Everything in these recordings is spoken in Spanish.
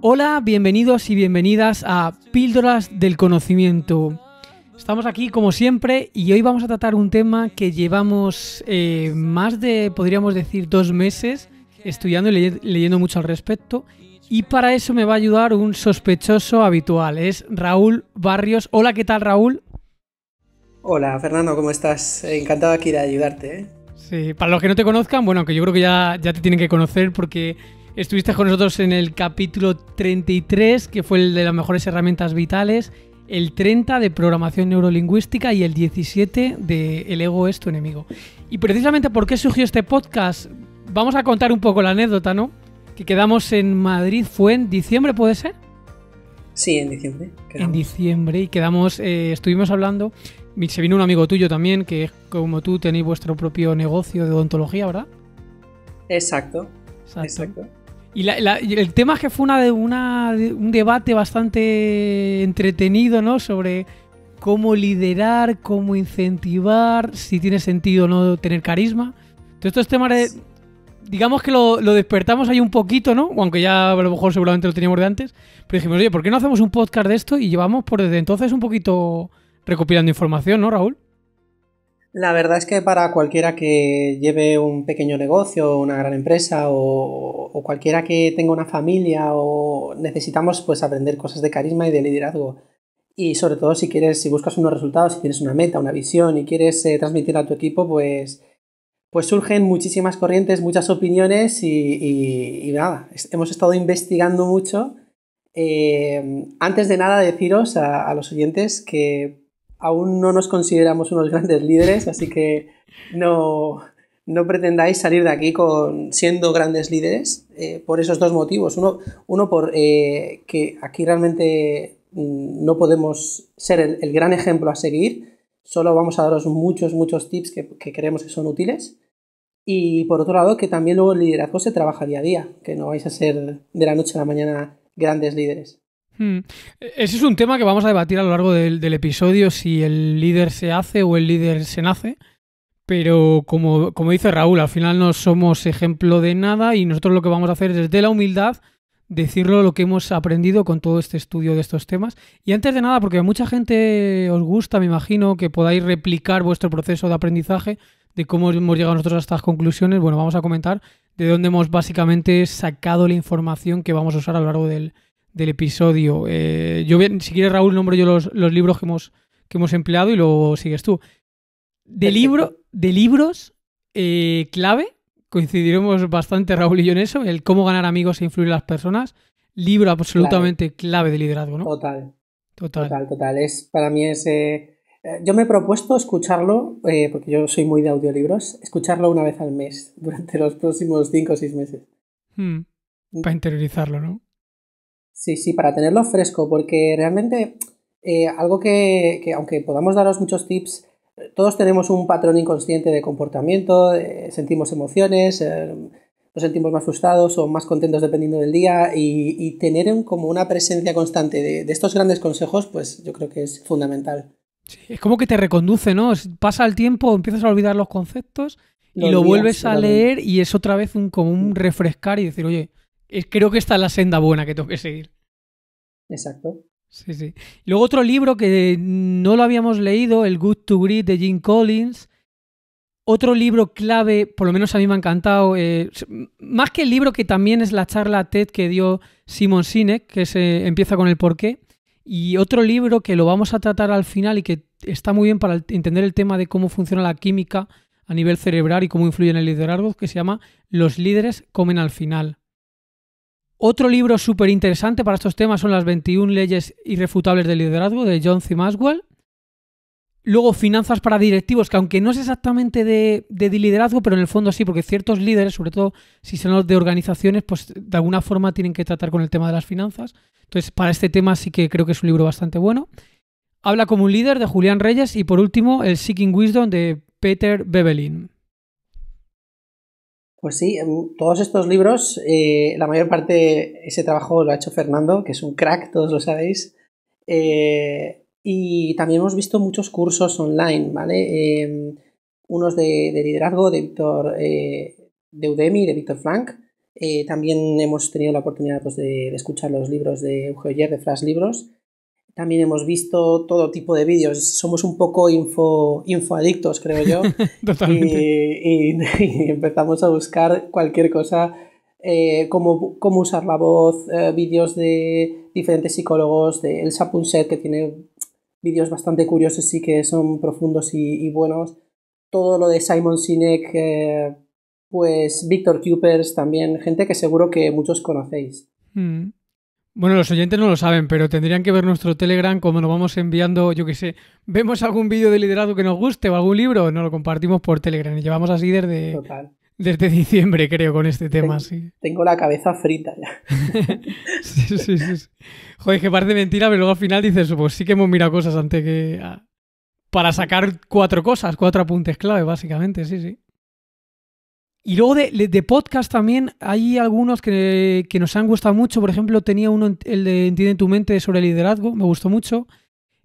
Hola, bienvenidos y bienvenidas a Píldoras del Conocimiento. Estamos aquí como siempre y hoy vamos a tratar un tema que llevamos eh, más de, podríamos decir, dos meses estudiando y leyendo mucho al respecto. Y para eso me va a ayudar un sospechoso habitual, es Raúl Barrios. Hola, ¿qué tal Raúl? Hola Fernando, ¿cómo estás? Encantado aquí de ayudarte. ¿eh? para los que no te conozcan, bueno, que yo creo que ya, ya te tienen que conocer porque estuviste con nosotros en el capítulo 33, que fue el de las mejores herramientas vitales, el 30 de programación neurolingüística y el 17 de El ego es tu enemigo. Y precisamente por qué surgió este podcast, vamos a contar un poco la anécdota, ¿no? Que quedamos en Madrid, fue en diciembre, ¿puede ser? Sí, en diciembre. En diciembre y quedamos, eh, estuvimos hablando se vino un amigo tuyo también, que es como tú tenéis vuestro propio negocio de odontología, ¿verdad? Exacto. Exacto. Y el tema es que fue una, un debate bastante entretenido, ¿no? Sobre cómo liderar, cómo incentivar, si tiene sentido o no tener carisma. Entonces, estos temas, de, digamos que lo, lo, despertamos ahí un poquito, ¿no? Aunque ya a lo mejor seguramente lo teníamos de antes. Pero dijimos, oye, ¿por qué no hacemos un podcast de esto? Y llevamos por desde entonces un poquito recopilando información, ¿no, Raúl? La verdad es que para cualquiera que lleve un pequeño negocio, una gran empresa o, cualquiera que tenga una familia o necesitamos pues aprender cosas de carisma y de liderazgo. Y sobre todo si quieres, si buscas unos resultados, si tienes una meta, una visión y quieres eh, transmitir a tu equipo, pues, pues surgen muchísimas corrientes, muchas opiniones y, nada, hemos estado investigando mucho. Eh, antes de nada deciros a los oyentes que aún no nos consideramos unos grandes líderes, así que no, pretendáis salir de aquí con, siendo grandes líderes eh, por esos dos motivos. Uno, uno por eh, que aquí realmente mm, no podemos ser el, gran ejemplo a seguir, solo vamos a daros muchos, muchos tips que, que, creemos que son útiles. Y por otro lado, que también luego el liderazgo se trabaja día a día, que no vais a ser de la noche a la mañana grandes líderes. Hmm. Ese es un tema que vamos a debatir a lo largo del, episodio, si el líder se hace o el líder se nace. Pero como, como dice Raúl, al final no somos ejemplo de nada y nosotros lo que vamos a hacer es desde la humildad decirlo lo que hemos aprendido con todo este estudio de estos temas. Y antes de nada, porque mucha gente os gusta, me imagino, que podáis replicar vuestro proceso de aprendizaje, de cómo hemos llegado nosotros a estas conclusiones, bueno, vamos a comentar de dónde hemos básicamente sacado la información que vamos a usar a lo largo del del episodio. Eh, yo, si quieres, Raúl, nombro yo los, libros que hemos, que hemos empleado y luego sigues tú. De, libro, de libros eh, clave, coincidiremos bastante Raúl y yo en eso, el cómo ganar amigos e influir en las personas, libro absolutamente clave, de liderazgo, ¿no? Total. Total, total. Es, para mí es... Eh, yo me he propuesto escucharlo, porque yo soy muy de audiolibros, escucharlo una vez al mes durante los próximos cinco o seis meses. Hmm. Mm. Para interiorizarlo, ¿no? Sí, sí, para tenerlo fresco, porque realmente eh, algo que, que, aunque podamos daros muchos tips, todos tenemos un patrón inconsciente de comportamiento, eh, sentimos emociones, eh, nos sentimos más frustrados o más contentos dependiendo del día y, y tener como una presencia constante de, de, estos grandes consejos, pues yo creo que es fundamental. Sí, es como que te reconduce, ¿no? Pasa el tiempo, empiezas a olvidar los conceptos y lo, vuelves a leer y es otra vez un, como un refrescar y decir, oye, creo que esta es la senda buena que tengo que seguir. Exacto. Sí, sí. luego otro libro que no lo habíamos leído, El Good to Great de Jim Collins. Otro libro clave, por lo menos a mí me ha encantado, eh, más que el libro que también es la charla TED que dio Simon Sinek, que se empieza con el porqué. Y otro libro que lo vamos a tratar al final y que está muy bien para entender el tema de cómo funciona la química a nivel cerebral y cómo influye en el liderazgo, que se llama Los líderes comen al final. Otro libro súper interesante para estos temas son las 21 leyes irrefutables del liderazgo de John C. Maxwell. Luego, finanzas para directivos, que aunque no es exactamente de, liderazgo, pero en el fondo sí, porque ciertos líderes, sobre todo si son los de organizaciones, pues de alguna forma tienen que tratar con el tema de las finanzas. Entonces, para este tema sí que creo que es un libro bastante bueno. Habla como un líder de Julián Reyes y por último, el Seeking Wisdom de Peter Bevelin. Pues sí, em, todos estos libros, eh, la mayor parte ese trabajo lo ha hecho Fernando, que es un crack, todos lo sabéis. Eh, y también hemos visto muchos cursos online, ¿vale? Em, unos de, liderazgo de Víctor, eh, de Udemy, de Víctor Frank. también hemos tenido la oportunidad pues, de, escuchar los libros de Eugenio de Flash Libros. También hemos visto todo tipo de vídeos. Somos un poco infoadictos, creo yo. Y, empezamos a buscar cualquier cosa, eh, cómo, usar la voz, eh, vídeos de diferentes psicólogos, de Elsa Punset, que tiene vídeos bastante curiosos y que son profundos y, buenos. Todo lo de Simon Sinek, eh, pues Victor Cupers también, gente que seguro que muchos conocéis. Mm. Bueno, los oyentes no lo saben, pero tendrían que ver nuestro Telegram como nos vamos enviando, yo qué sé, vemos algún vídeo de liderazgo que nos guste o algún libro, nos lo compartimos por Telegram y llevamos así desde, desde diciembre, creo, con este tema. Tengo, sí. tengo la cabeza frita ya. sí, sí, sí, Joder, que parece mentira, pero luego al final dices, pues sí que hemos mirado cosas antes que... Ah, para sacar cuatro cosas, cuatro apuntes clave, básicamente, sí, sí. Y luego de, de, podcast también hay algunos que, que, nos han gustado mucho. Por ejemplo, tenía uno, el de Entiende tu mente sobre liderazgo, me gustó mucho.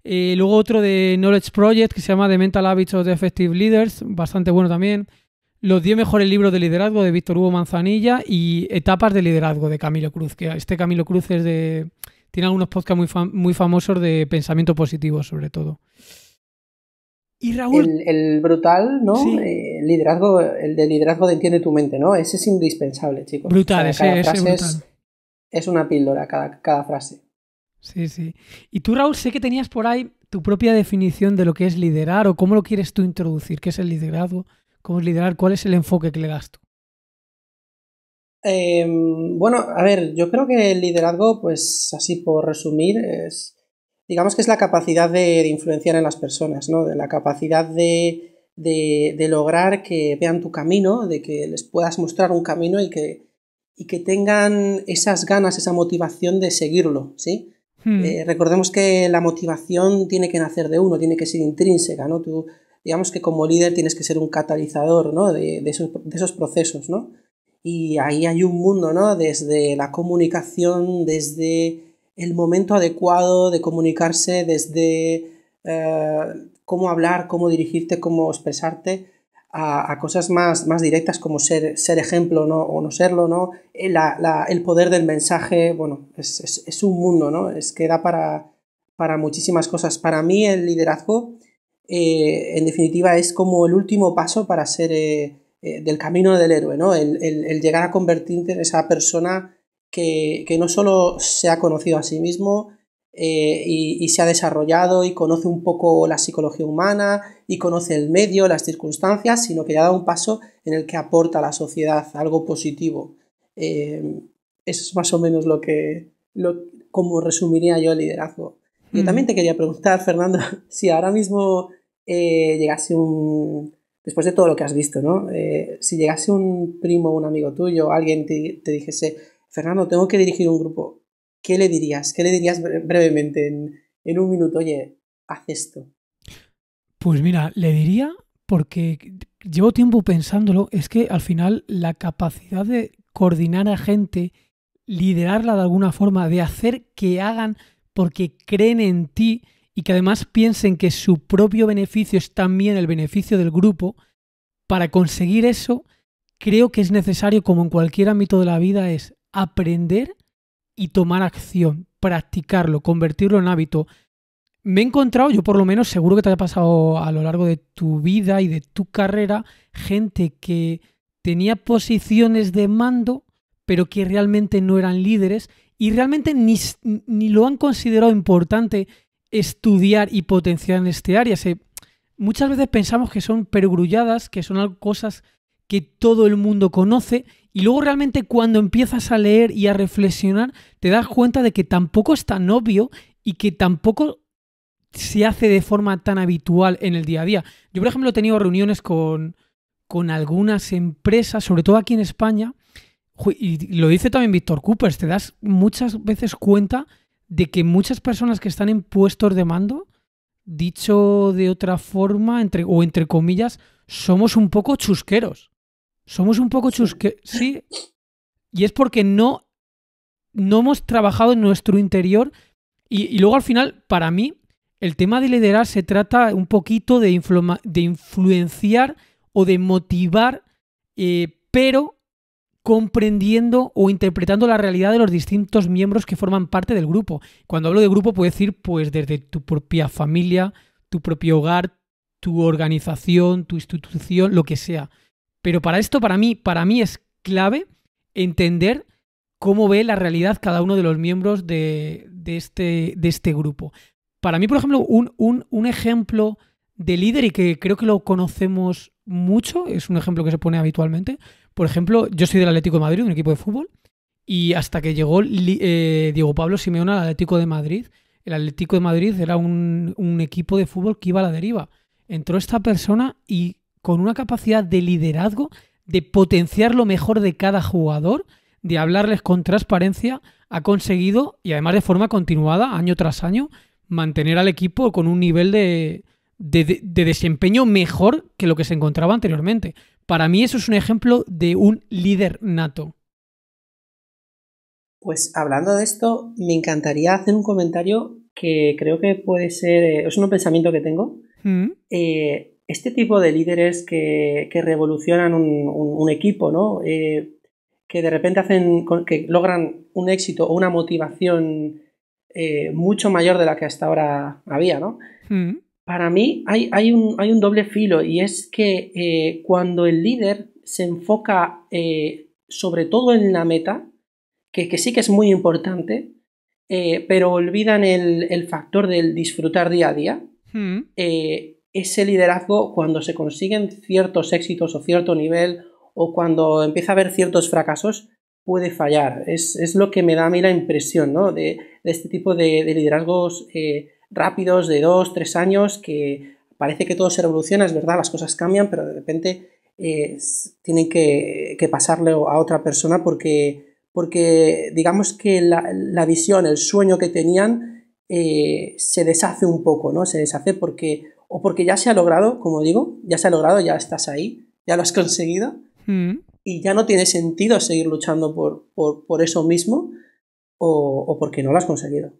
Eh, luego otro de Knowledge Project que se llama The Mental Habits of Effective Leaders, bastante bueno también. Los 10 mejores libros de liderazgo de Víctor Hugo Manzanilla y Etapas de liderazgo de Camilo Cruz, que este Camilo Cruz es de, tiene algunos podcasts muy, muy famosos de pensamiento positivo sobre todo. El, brutal, ¿no? Eh, el liderazgo, el de liderazgo de entiende tu mente, ¿no? Ese es indispensable, chicos. Brutal, ese, brutal. Es, una píldora, cada, frase. Sí, sí. Y tú, Raúl, sé que tenías por ahí tu propia definición de lo que es liderar o cómo lo quieres tú introducir, qué es el liderazgo, cómo es liderar, cuál es el enfoque que le das tú. Em, bueno, a ver, yo creo que el liderazgo, pues así por resumir, es digamos que es la capacidad de, influenciar en las personas, ¿no? de la capacidad de, de, lograr que vean tu camino, de que les puedas mostrar un camino y que, y que tengan esas ganas, esa motivación de seguirlo. ¿sí? Hmm. Eh, recordemos que la motivación tiene que nacer de uno, tiene que ser intrínseca. ¿no? Tú, digamos que como líder tienes que ser un catalizador de, esos, de esos procesos. ¿no? Y ahí hay un mundo, ¿no? desde la comunicación, desde el momento adecuado de comunicarse desde eh, cómo hablar, cómo dirigirte, cómo expresarte a, cosas más, más, directas como ser, ser ejemplo ¿no? o no serlo, ¿no? Eh, el poder del mensaje, bueno, es, un mundo, ¿no? Es que da para, muchísimas cosas. Para mí el liderazgo, eh, en definitiva, es como el último paso para ser del camino del héroe, ¿no? El, el llegar a convertirte en esa persona que, no solo se ha conocido a sí mismo eh, y, se ha desarrollado y conoce un poco la psicología humana y conoce el medio, las circunstancias, sino que ya da un paso en el que aporta a la sociedad algo positivo. Eh, eso es más o menos lo que, lo, como resumiría yo el liderazgo. y Yo mm. también te quería preguntar, Fernando, si ahora mismo eh, llegase un, después de todo lo que has visto, ¿no? si llegase un primo, un amigo tuyo, alguien te dijese, Fernando, tengo que dirigir un grupo. ¿Qué le dirías? ¿Qué le dirías brevemente en, en un minuto? Oye, haz esto. Pues mira, le diría porque llevo tiempo pensándolo, es que al final la capacidad de coordinar a gente, liderarla de alguna forma, de hacer que hagan porque creen en ti y que además piensen que su propio beneficio es también el beneficio del grupo, para conseguir eso creo que es necesario, como en cualquier ámbito de la vida, es aprender y tomar acción, practicarlo, convertirlo en hábito. Me he encontrado, yo por lo menos seguro que te haya pasado a lo largo de tu vida y de tu carrera, gente que tenía posiciones de mando, pero que realmente no eran líderes y realmente ni, lo han considerado importante estudiar y potenciar en este área. muchas veces pensamos que son pergrulladas, que son cosas que todo el mundo conoce y luego realmente cuando empiezas a leer y a reflexionar te das cuenta de que tampoco es tan obvio y que tampoco se hace de forma tan habitual en el día a día. Yo, por ejemplo, he tenido reuniones con, con algunas empresas, sobre todo aquí en España, y lo dice también Víctor Cooper. te das muchas veces cuenta de que muchas personas que están en puestos de mando, dicho de otra forma, entre, o entre comillas, somos un poco chusqueros. Somos un poco chusque, sí. Y es porque no, no hemos trabajado en nuestro interior. Y, luego al final, para mí, el tema de liderar se trata un poquito de, influenciar o de motivar, eh, pero comprendiendo o interpretando la realidad de los distintos miembros que forman parte del grupo. Cuando hablo de grupo puedo decir pues desde tu propia familia, tu propio hogar, tu organización, tu institución, lo que sea. Pero para esto, para mí, para mí es clave entender cómo ve la realidad cada uno de los miembros de, este, de este, grupo. Para mí, por ejemplo, un, un, ejemplo de líder y que creo que lo conocemos mucho, es un ejemplo que se pone habitualmente. Por ejemplo, yo soy del Atlético de Madrid, un equipo de fútbol, y hasta que llegó eh, Diego Pablo Simeone al Atlético de Madrid, el Atlético de Madrid era un, un, equipo de fútbol que iba a la deriva. Entró esta persona y con una capacidad de liderazgo, de potenciar lo mejor de cada jugador, de hablarles con transparencia, ha conseguido, y además de forma continuada, año tras año, mantener al equipo con un nivel de, desempeño mejor que lo que se encontraba anteriormente. Para mí eso es un ejemplo de un líder nato. Pues hablando de esto, me encantaría hacer un comentario que creo que puede ser, eh, es un pensamiento que tengo, mm. eh, este tipo de líderes que, que revolucionan un, equipo, ¿no? Eh, que de repente hacen, que logran un éxito o una motivación eh, mucho mayor de la que hasta ahora había, ¿no? Mm. Para mí hay, un, hay, un, doble filo y es que eh, cuando el líder se enfoca sobre todo en la meta, que, que sí que es muy importante, pero olvidan el, factor del disfrutar día a día, mm ese liderazgo cuando se consiguen ciertos éxitos o cierto nivel o cuando empieza a haber ciertos fracasos puede fallar. Es, lo que me da a mí la impresión ¿no? de, este tipo de, liderazgos eh, rápidos de dos, tres años que parece que todo se revoluciona, es verdad, las cosas cambian, pero de repente eh, tienen que, que pasarle a otra persona porque, porque digamos que la, visión, el sueño que tenían eh, se deshace un poco, ¿no? Se deshace porque o porque ya se ha logrado, como digo, ya se ha logrado, ya estás ahí, ya lo has conseguido hmm. y ya no tiene sentido seguir luchando por, por, por eso mismo o, porque no lo has conseguido.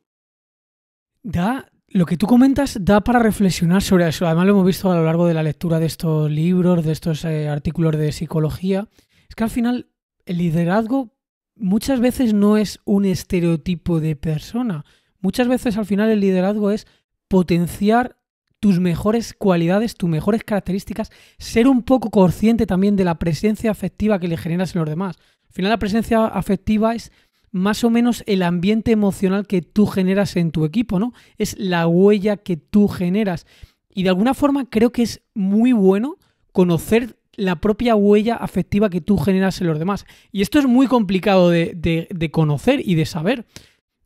Da, lo que tú comentas da para reflexionar sobre eso. Además lo hemos visto a lo largo de la lectura de estos libros, de estos eh, artículos de psicología. Es que al final el liderazgo muchas veces no es un estereotipo de persona. Muchas veces al final el liderazgo es potenciar tus mejores cualidades, tus mejores características, ser un poco consciente también de la presencia afectiva que le generas en los demás. Al final la presencia afectiva es más o menos el ambiente emocional que tú generas en tu equipo, ¿no? Es la huella que tú generas. Y de alguna forma creo que es muy bueno conocer la propia huella afectiva que tú generas en los demás. Y esto es muy complicado de, de conocer y de saber.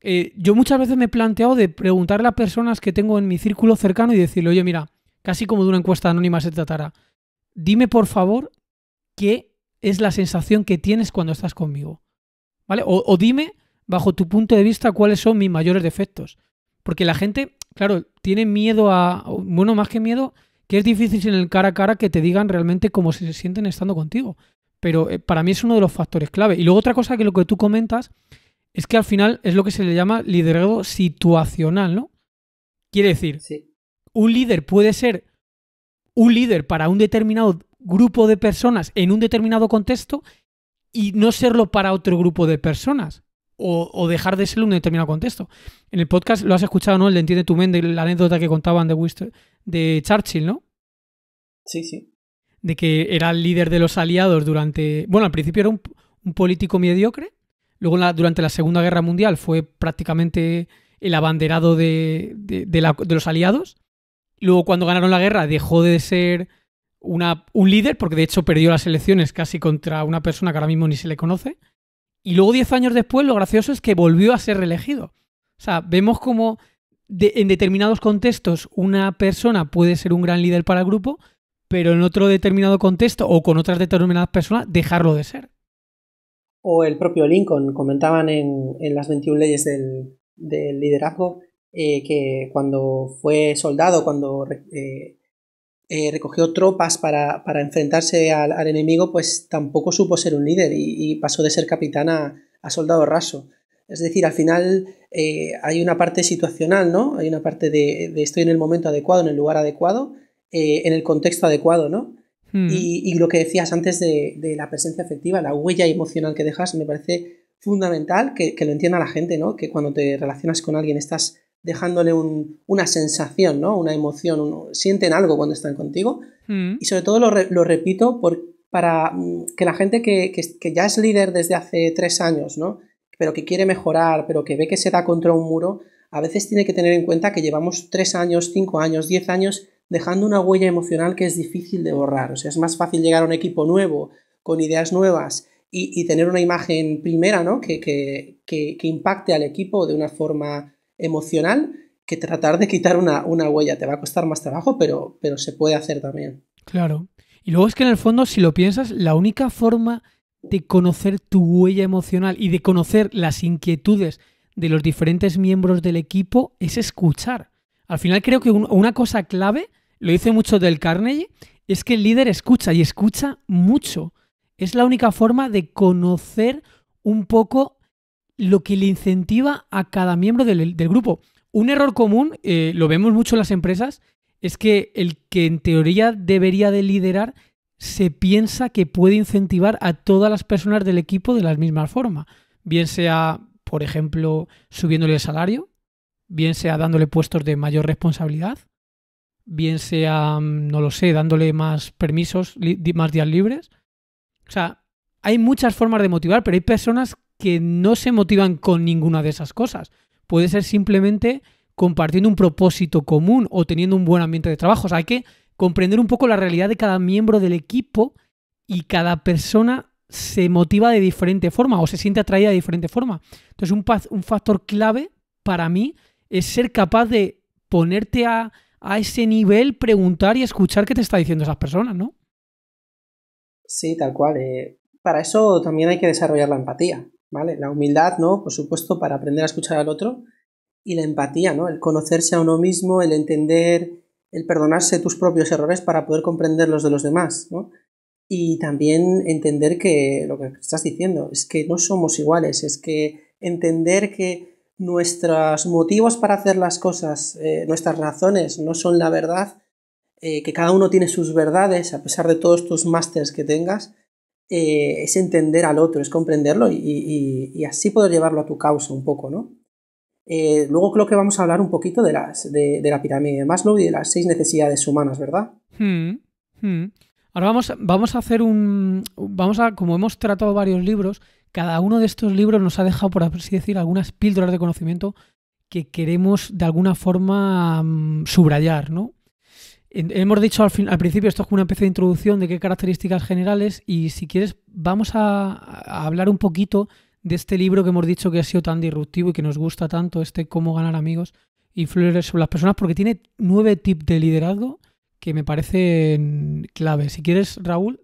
Eh, yo muchas veces me he planteado de preguntar a personas que tengo en mi círculo cercano y decirle, oye, mira, casi como de una encuesta anónima se tratará dime por favor qué es la sensación que tienes cuando estás conmigo. ¿Vale? O, dime, bajo tu punto de vista, cuáles son mis mayores defectos. Porque la gente, claro, tiene miedo a, bueno, más que miedo, que es difícil en el cara a cara que te digan realmente cómo se sienten estando contigo. Pero eh, para mí es uno de los factores clave. Y luego otra cosa que lo que tú comentas es que al final es lo que se le llama liderazgo situacional, ¿no? Quiere decir, un líder puede ser un líder para un determinado grupo de personas en un determinado contexto y no serlo para otro grupo de personas o, dejar de serlo en un determinado contexto. En el podcast lo has escuchado, ¿no? El de Entiende tu mente, la anécdota que contaban de, de Churchill, ¿no? Sí, sí. De que era el líder de los aliados durante... Bueno, al principio era un político mediocre Luego durante la Segunda Guerra Mundial fue prácticamente el abanderado de, los aliados. Luego cuando ganaron la guerra dejó de ser un líder porque de hecho perdió las elecciones casi contra una persona que ahora mismo ni se le conoce. Y luego diez años después lo gracioso es que volvió a ser reelegido. O sea, vemos como en determinados contextos una persona puede ser un gran líder para el grupo, pero en otro determinado contexto o con otras determinadas personas dejarlo de ser o el propio Lincoln comentaban en, las 21 leyes del, liderazgo eh, que cuando fue soldado, cuando eh, eh, recogió tropas para, para enfrentarse al, enemigo, pues tampoco supo ser un líder y, pasó de ser capitán a, soldado raso. Es decir, al final hay una parte situacional, ¿no? Hay una parte de, estoy en el momento adecuado, en el lugar adecuado, en el contexto adecuado, ¿no? Hmm. Y, lo que decías antes de, de, la presencia efectiva la huella emocional que dejas, me parece fundamental que, que, lo entienda la gente, ¿no? Que cuando te relacionas con alguien estás dejándole una sensación, ¿no? Una emoción, sienten algo cuando están contigo. Hmm. Y sobre todo lo, lo repito para mm, que la gente que, que, que, ya es líder desde hace tres años, ¿no? Pero que quiere mejorar, pero que ve que se da contra un muro, a veces tiene que tener en cuenta que llevamos tres años, cinco años, diez años dejando una huella emocional que es difícil de borrar. O sea, es más fácil llegar a un equipo nuevo, con ideas nuevas y, tener una imagen primera, ¿no? Que, que, impacte al equipo de una forma emocional que tratar de quitar una, huella. Te va a costar más trabajo, pero, pero se puede hacer también. Claro. Y luego es que en el fondo, si lo piensas, la única forma de conocer tu huella emocional y de conocer las inquietudes de los diferentes miembros del equipo es escuchar. Al final creo que una cosa clave lo dice mucho del Carnegie, es que el líder escucha y escucha mucho. Es la única forma de conocer un poco lo que le incentiva a cada miembro del, grupo. Un error común, eh, lo vemos mucho en las empresas, es que el que en teoría debería de liderar se piensa que puede incentivar a todas las personas del equipo de la misma forma. Bien sea, por ejemplo, subiéndole el salario, bien sea dándole puestos de mayor responsabilidad, bien sea, mm, no lo sé, dándole más permisos, más días libres. O sea, hay muchas formas de motivar, pero hay personas que no se motivan con ninguna de esas cosas. Puede ser simplemente compartiendo un propósito común o teniendo un buen ambiente de trabajo. O sea, hay que comprender un poco la realidad de cada miembro del equipo y cada persona se motiva de diferente forma o se siente atraída de diferente forma. Entonces, un, un factor clave para mí es ser capaz de ponerte a a ese nivel preguntar y escuchar qué te está diciendo esas personas, ¿no? Sí, tal cual. Eh, para eso también hay que desarrollar la empatía, ¿vale? La humildad, ¿no? Por supuesto, para aprender a escuchar al otro. Y la empatía, ¿no? El conocerse a uno mismo, el entender, el perdonarse tus propios errores para poder comprender los de los demás, ¿no? Y también entender que lo que estás diciendo es que no somos iguales, es que entender que nuestros motivos para hacer las cosas, eh, nuestras razones no son la verdad, eh, que cada uno tiene sus verdades, a pesar de todos tus másters que tengas, eh, es entender al otro, es comprenderlo y, así poder llevarlo a tu causa un poco, ¿no? luego creo que vamos a hablar un poquito de, las, de, la pirámide de Maslow y de las seis necesidades humanas, ¿verdad? Hmm, hmm. Ahora vamos, vamos a hacer un... Vamos a, como hemos tratado varios libros, cada uno de estos libros nos ha dejado, por así decir, algunas píldoras de conocimiento que queremos de alguna forma mm, subrayar, ¿no? Hemos dicho al, principio, esto es como una especie de introducción de qué características generales y si quieres vamos a, hablar un poquito de este libro que hemos dicho que ha sido tan disruptivo y que nos gusta tanto, este Cómo ganar amigos, y influir sobre las personas, porque tiene nueve tips de liderazgo que me parecen clave. Si quieres, Raúl,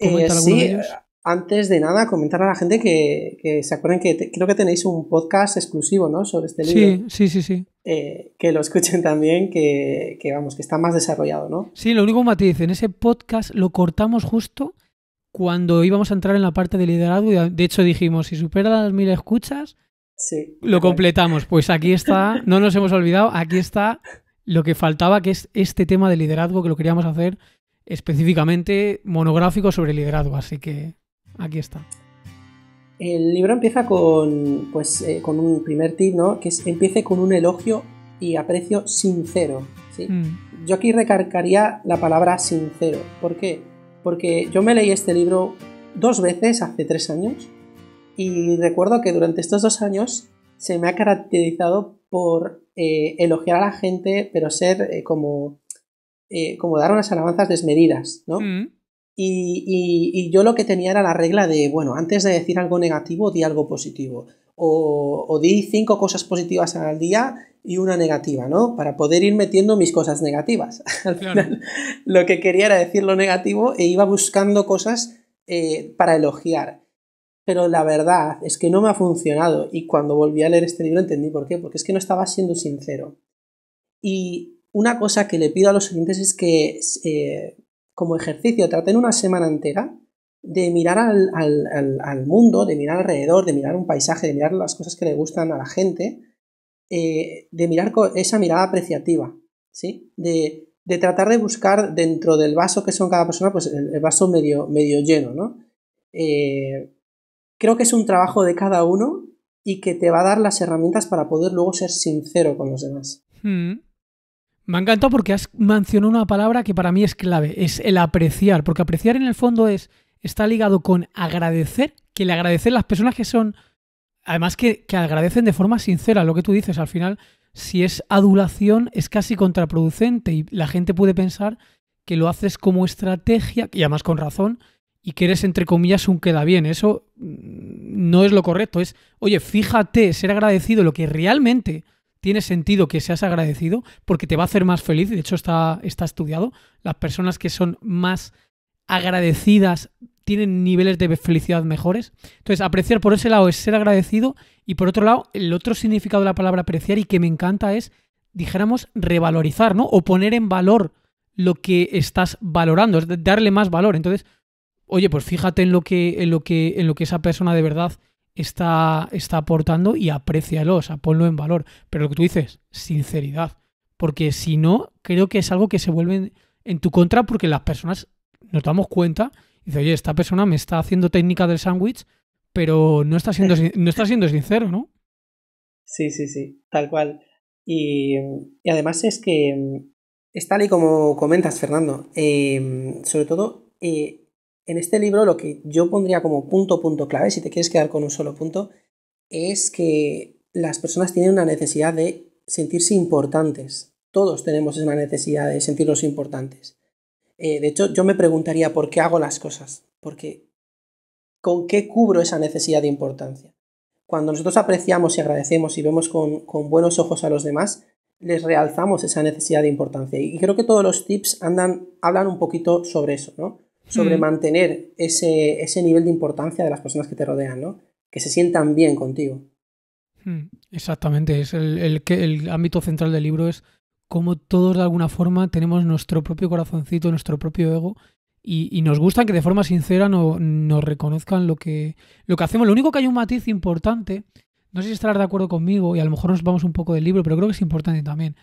comenta eh, algunos de ellos. Antes de nada, comentar a la gente que, se acuerden que creo que tenéis un podcast exclusivo, ¿no? Sobre este libro. Sí, sí, sí, sí. Eh, que lo escuchen también, que, vamos, que está más desarrollado, ¿no? Sí, lo único matiz, en ese podcast lo cortamos justo cuando íbamos a entrar en la parte de liderazgo. Y de hecho dijimos, si supera las mil escuchas, lo completamos. Pues aquí está, no nos hemos olvidado, aquí está lo que faltaba, que es este tema de liderazgo que lo queríamos hacer específicamente monográfico sobre liderazgo. Así que Aquí está. El libro empieza con, pues, eh, con un primer tip, ¿no? Que empiece con un elogio y aprecio sincero. ¿sí? Mm. Yo aquí recargaría la palabra sincero. ¿Por qué? Porque yo me leí este libro dos veces hace tres años y recuerdo que durante estos dos años se me ha caracterizado por eh, elogiar a la gente, pero ser eh, como, dar unas alabanzas desmedidas, ¿no? Mm. Y, yo lo que tenía era la regla de, bueno, antes de decir algo negativo, di algo positivo. O, di cinco cosas positivas al día y una negativa, ¿no? Para poder ir metiendo mis cosas negativas. al final, lo que quería era decir lo negativo e iba buscando cosas eh, para elogiar. Pero la verdad es que no me ha funcionado y cuando volví a leer este libro entendí por qué, porque es que no estaba siendo sincero. Y una cosa que le pido a los oyentes es que eh, como ejercicio, traten una semana entera de mirar al, mundo, de mirar alrededor, de mirar un paisaje, de mirar las cosas que le gustan a la gente, eh, de mirar con esa mirada apreciativa, ¿sí? De, tratar de buscar dentro del vaso que son cada persona, pues el, vaso medio, medio lleno, ¿no? Eh, creo que es un trabajo de cada uno y que te va a dar las herramientas para poder luego ser sincero con los demás. Hmm. Me ha encantado porque has mencionado una palabra que para mí es clave, es el apreciar, porque apreciar en el fondo es está ligado con agradecer, que le agradecen las personas que son, además que, que agradecen de forma sincera lo que tú dices, al final si es adulación es casi contraproducente y la gente puede pensar que lo haces como estrategia, y además con razón, y que eres entre comillas un queda bien. Eso mm, no es lo correcto, es, oye, fíjate, ser agradecido, lo que realmente tiene sentido que seas agradecido porque te va a hacer más feliz. De hecho, está, está estudiado. Las personas que son más agradecidas tienen niveles de felicidad mejores. Entonces, apreciar por ese lado es ser agradecido y por otro lado, el otro significado de la palabra apreciar y que me encanta es, dijéramos, revalorizar, ¿no? O poner en valor lo que estás valorando, es darle más valor. Entonces, oye, pues fíjate en lo que, en lo que, en lo que esa persona de verdad está, está aportando y aprécialo, o sea, ponlo en valor. Pero lo que tú dices, sinceridad. Porque si no, creo que es algo que se vuelve en, tu contra porque las personas nos damos cuenta y dice, oye, esta persona me está haciendo técnica del sándwich, pero no está, siendo, no está siendo sincero, ¿no? Sí, sí, sí, tal cual. Y, y además es que mm, es ahí como comentas, Fernando. Eh, sobre todo, eh, en este libro lo que yo pondría como punto, punto clave, si te quieres quedar con un solo punto, es que las personas tienen una necesidad de sentirse importantes. Todos tenemos esa necesidad de sentirnos importantes. Eh, de hecho, yo me preguntaría por qué hago las cosas, porque con qué cubro esa necesidad de importancia. Cuando nosotros apreciamos y agradecemos y vemos con, con buenos ojos a los demás, les realzamos esa necesidad de importancia. Y creo que todos los tips andan, hablan un poquito sobre eso, ¿no? sobre mm. mantener ese, nivel de importancia de las personas que te rodean, ¿no? Que se sientan bien contigo. Mm, exactamente, es el, el ámbito central del libro es cómo todos de alguna forma tenemos nuestro propio corazoncito, nuestro propio ego y, nos gustan que de forma sincera no, nos reconozcan lo que, lo que hacemos. Lo único que hay un matiz importante, no sé si estarás de acuerdo conmigo y a lo mejor nos vamos un poco del libro, pero creo que es importante también,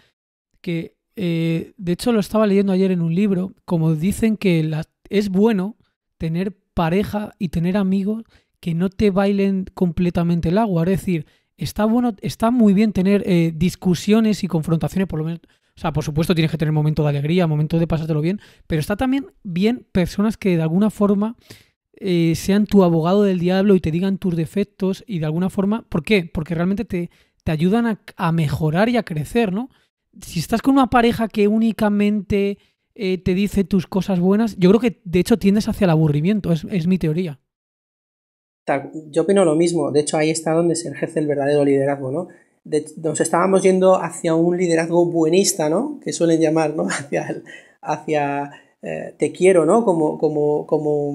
que eh, de hecho lo estaba leyendo ayer en un libro, como dicen que las es bueno tener pareja y tener amigos que no te bailen completamente el agua. Es decir, está bueno, está muy bien tener eh, discusiones y confrontaciones, por lo menos. O sea, por supuesto tienes que tener momentos de alegría, momentos de pasártelo bien, pero está también bien personas que de alguna forma eh, sean tu abogado del diablo y te digan tus defectos y de alguna forma. ¿Por qué? Porque realmente te, te ayudan a mejorar y a crecer, ¿no? Si estás con una pareja que únicamente eh, te dice tus cosas buenas, yo creo que de hecho tiendes hacia el aburrimiento, es, mi teoría. Yo opino lo mismo, de hecho ahí está donde se ejerce el verdadero liderazgo, ¿no? nos estábamos yendo hacia un liderazgo buenista, ¿no? Que suelen llamar, ¿no? Hacia, eh, te quiero, ¿no? Como, como, como,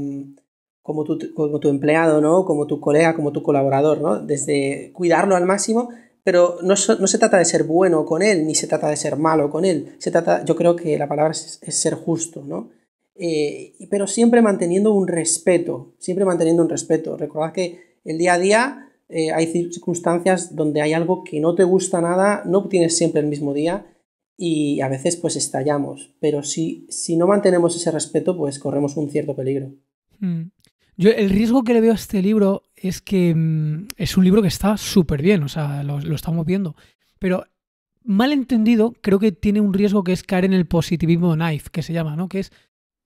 como, tu, como tu empleado, ¿no? Como tu colega, como tu colaborador, ¿no? Desde cuidarlo al máximo pero no, se trata de ser bueno con él, ni se trata de ser malo con él. Se trata, yo creo que la palabra es, ser justo, ¿no? Eh, pero siempre manteniendo un respeto, siempre manteniendo un respeto. Recordad que el día a día eh, hay circunstancias donde hay algo que no te gusta nada, no tienes siempre el mismo día y a veces pues estallamos, pero si, si no mantenemos ese respeto pues corremos un cierto peligro. Hmm. Yo el riesgo que le veo a este libro es que mm, es un libro que está súper bien, o sea, lo, estamos viendo. Pero mal entendido, creo que tiene un riesgo que es caer en el positivismo knife, que se llama, ¿no? Que es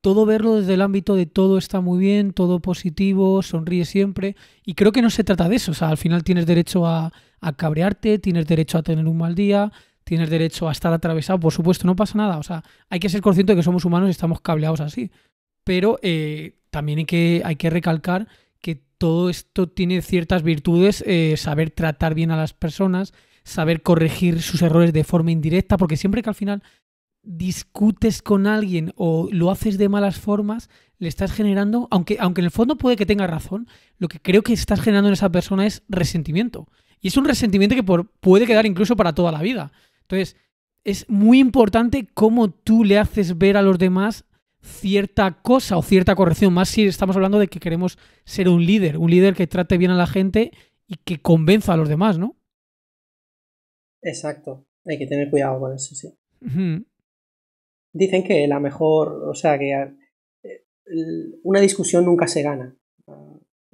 todo verlo desde el ámbito de todo está muy bien, todo positivo, sonríe siempre. Y creo que no se trata de eso. O sea, al final tienes derecho a, cabrearte, tienes derecho a tener un mal día, tienes derecho a estar atravesado. Por supuesto, no pasa nada. O sea, hay que ser consciente de que somos humanos y estamos cableados así. Pero eh, también hay que, recalcar que todo esto tiene ciertas virtudes, eh, saber tratar bien a las personas, saber corregir sus errores de forma indirecta, porque siempre que al final discutes con alguien o lo haces de malas formas, le estás generando, aunque, aunque en el fondo puede que tenga razón, lo que creo que estás generando en esa persona es resentimiento. Y es un resentimiento que puede quedar incluso para toda la vida. Entonces, es muy importante cómo tú le haces ver a los demás cierta cosa o cierta corrección, más si estamos hablando de que queremos ser un líder, un líder que trate bien a la gente y que convenza a los demás, ¿no? Exacto, hay que tener cuidado con eso, sí. Dicen que la mejor, o sea, que eh, una discusión nunca se gana.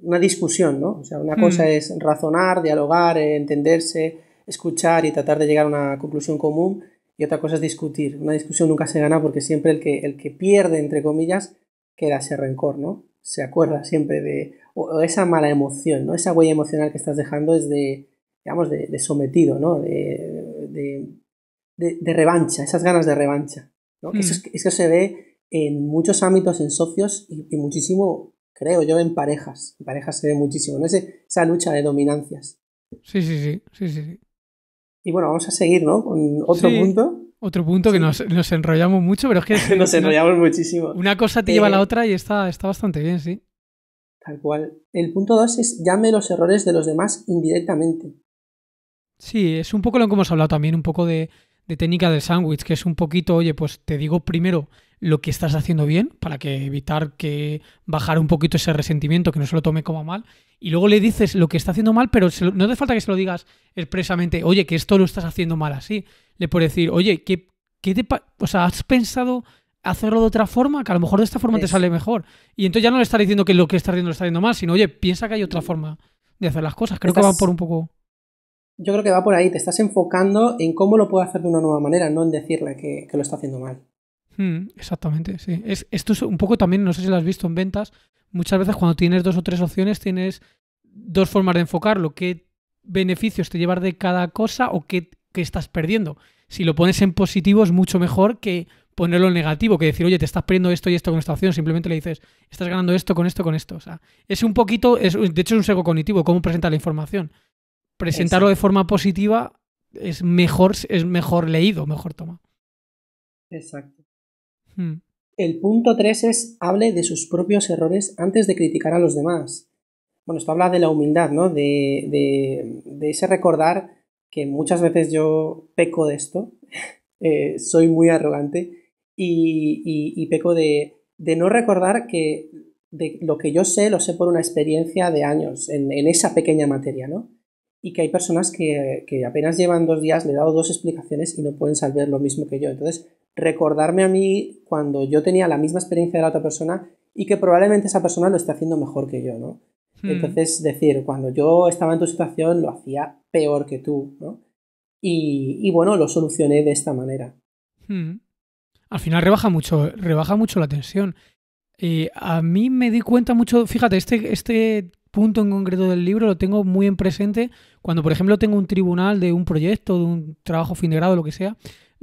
Una discusión, ¿no? O sea, una mm. cosa es razonar, dialogar, eh, entenderse, escuchar y tratar de llegar a una conclusión común y otra cosa es discutir. Una discusión nunca se gana porque siempre el que, el que pierde, entre comillas, queda ese rencor, ¿no? Se acuerda siempre de esa mala emoción, ¿no? Esa huella emocional que estás dejando es de, digamos, de, sometido, ¿no? De, de, revancha, esas ganas de revancha, hmm. Eso, se ve en muchos ámbitos, en socios y, muchísimo, creo yo, en parejas. En parejas se ve muchísimo, ¿no? esa lucha de dominancias. Sí, sí, sí, sí, sí. Y bueno, vamos a seguir, ¿no? Con otro punto. Otro punto que nos, nos, enrollamos mucho, pero es que... nos enrollamos muchísimo. Una cosa te lleva a la eh, otra y está, está bastante bien, sí. Tal cual. El punto dos es llame los errores de los demás indirectamente. Sí, es un poco lo que hemos hablado también, un poco de, de técnica del sándwich, que es un poquito, oye, pues te digo primero lo que estás haciendo bien para que evitar que bajar un poquito ese resentimiento, que no se lo tome como mal. Y luego le dices lo que está haciendo mal, pero no hace falta que se lo digas expresamente, oye, que esto lo estás haciendo mal así. Le puedes decir, oye, que te o sea, ¿has pensado hacerlo de otra forma? Que a lo mejor de esta forma te sale mejor. Y entonces ya no le estás diciendo que lo que estás haciendo lo está haciendo mal, sino, oye, piensa que hay otra mm. forma de hacer las cosas. Creo que va por un poco yo creo que va por ahí, te estás enfocando en cómo lo puedo hacer de una nueva manera, no en decirle que lo está haciendo mal. Mm, exactamente, sí. Es, esto es un poco también, no sé si lo has visto en ventas, muchas veces cuando tienes dos o tres opciones tienes dos formas de enfocarlo, qué beneficios te llevar de cada cosa o qué, estás perdiendo. Si lo pones en positivo es mucho mejor que ponerlo en negativo, que decir, oye, te estás perdiendo esto y esto con esta opción, simplemente le dices, estás ganando esto con esto, con esto. O sea, es un poquito, es, de hecho es un sesgo cognitivo, cómo presenta la información. Presentarlo de forma positiva es mejor, es mejor leído, mejor toma. Exacto. Hmm. El punto 3 es hable de sus propios errores antes de criticar a los demás. Bueno, esto habla de la humildad, ¿no? De, de, de ese recordar que muchas veces yo peco de esto, eh, soy muy arrogante y, y, peco de, de, no recordar que de lo que yo sé lo sé por una experiencia de años en, en esa pequeña materia, ¿no? y que hay personas que, que, apenas llevan dos días, le he dado dos explicaciones y no pueden saber lo mismo que yo. Entonces, recordarme a mí cuando yo tenía la misma experiencia de la otra persona y que probablemente esa persona lo esté haciendo mejor que yo, ¿no? Hmm. Entonces, decir, cuando yo estaba en tu situación lo hacía peor que tú, ¿no? Y, bueno, lo solucioné de esta manera. Hmm. Al final rebaja mucho, rebaja mucho la tensión. a mí me di cuenta mucho, fíjate, este, este punto en concreto del libro lo tengo muy en presente cuando, por ejemplo, tengo un tribunal de un proyecto, de un trabajo fin de grado, lo que sea,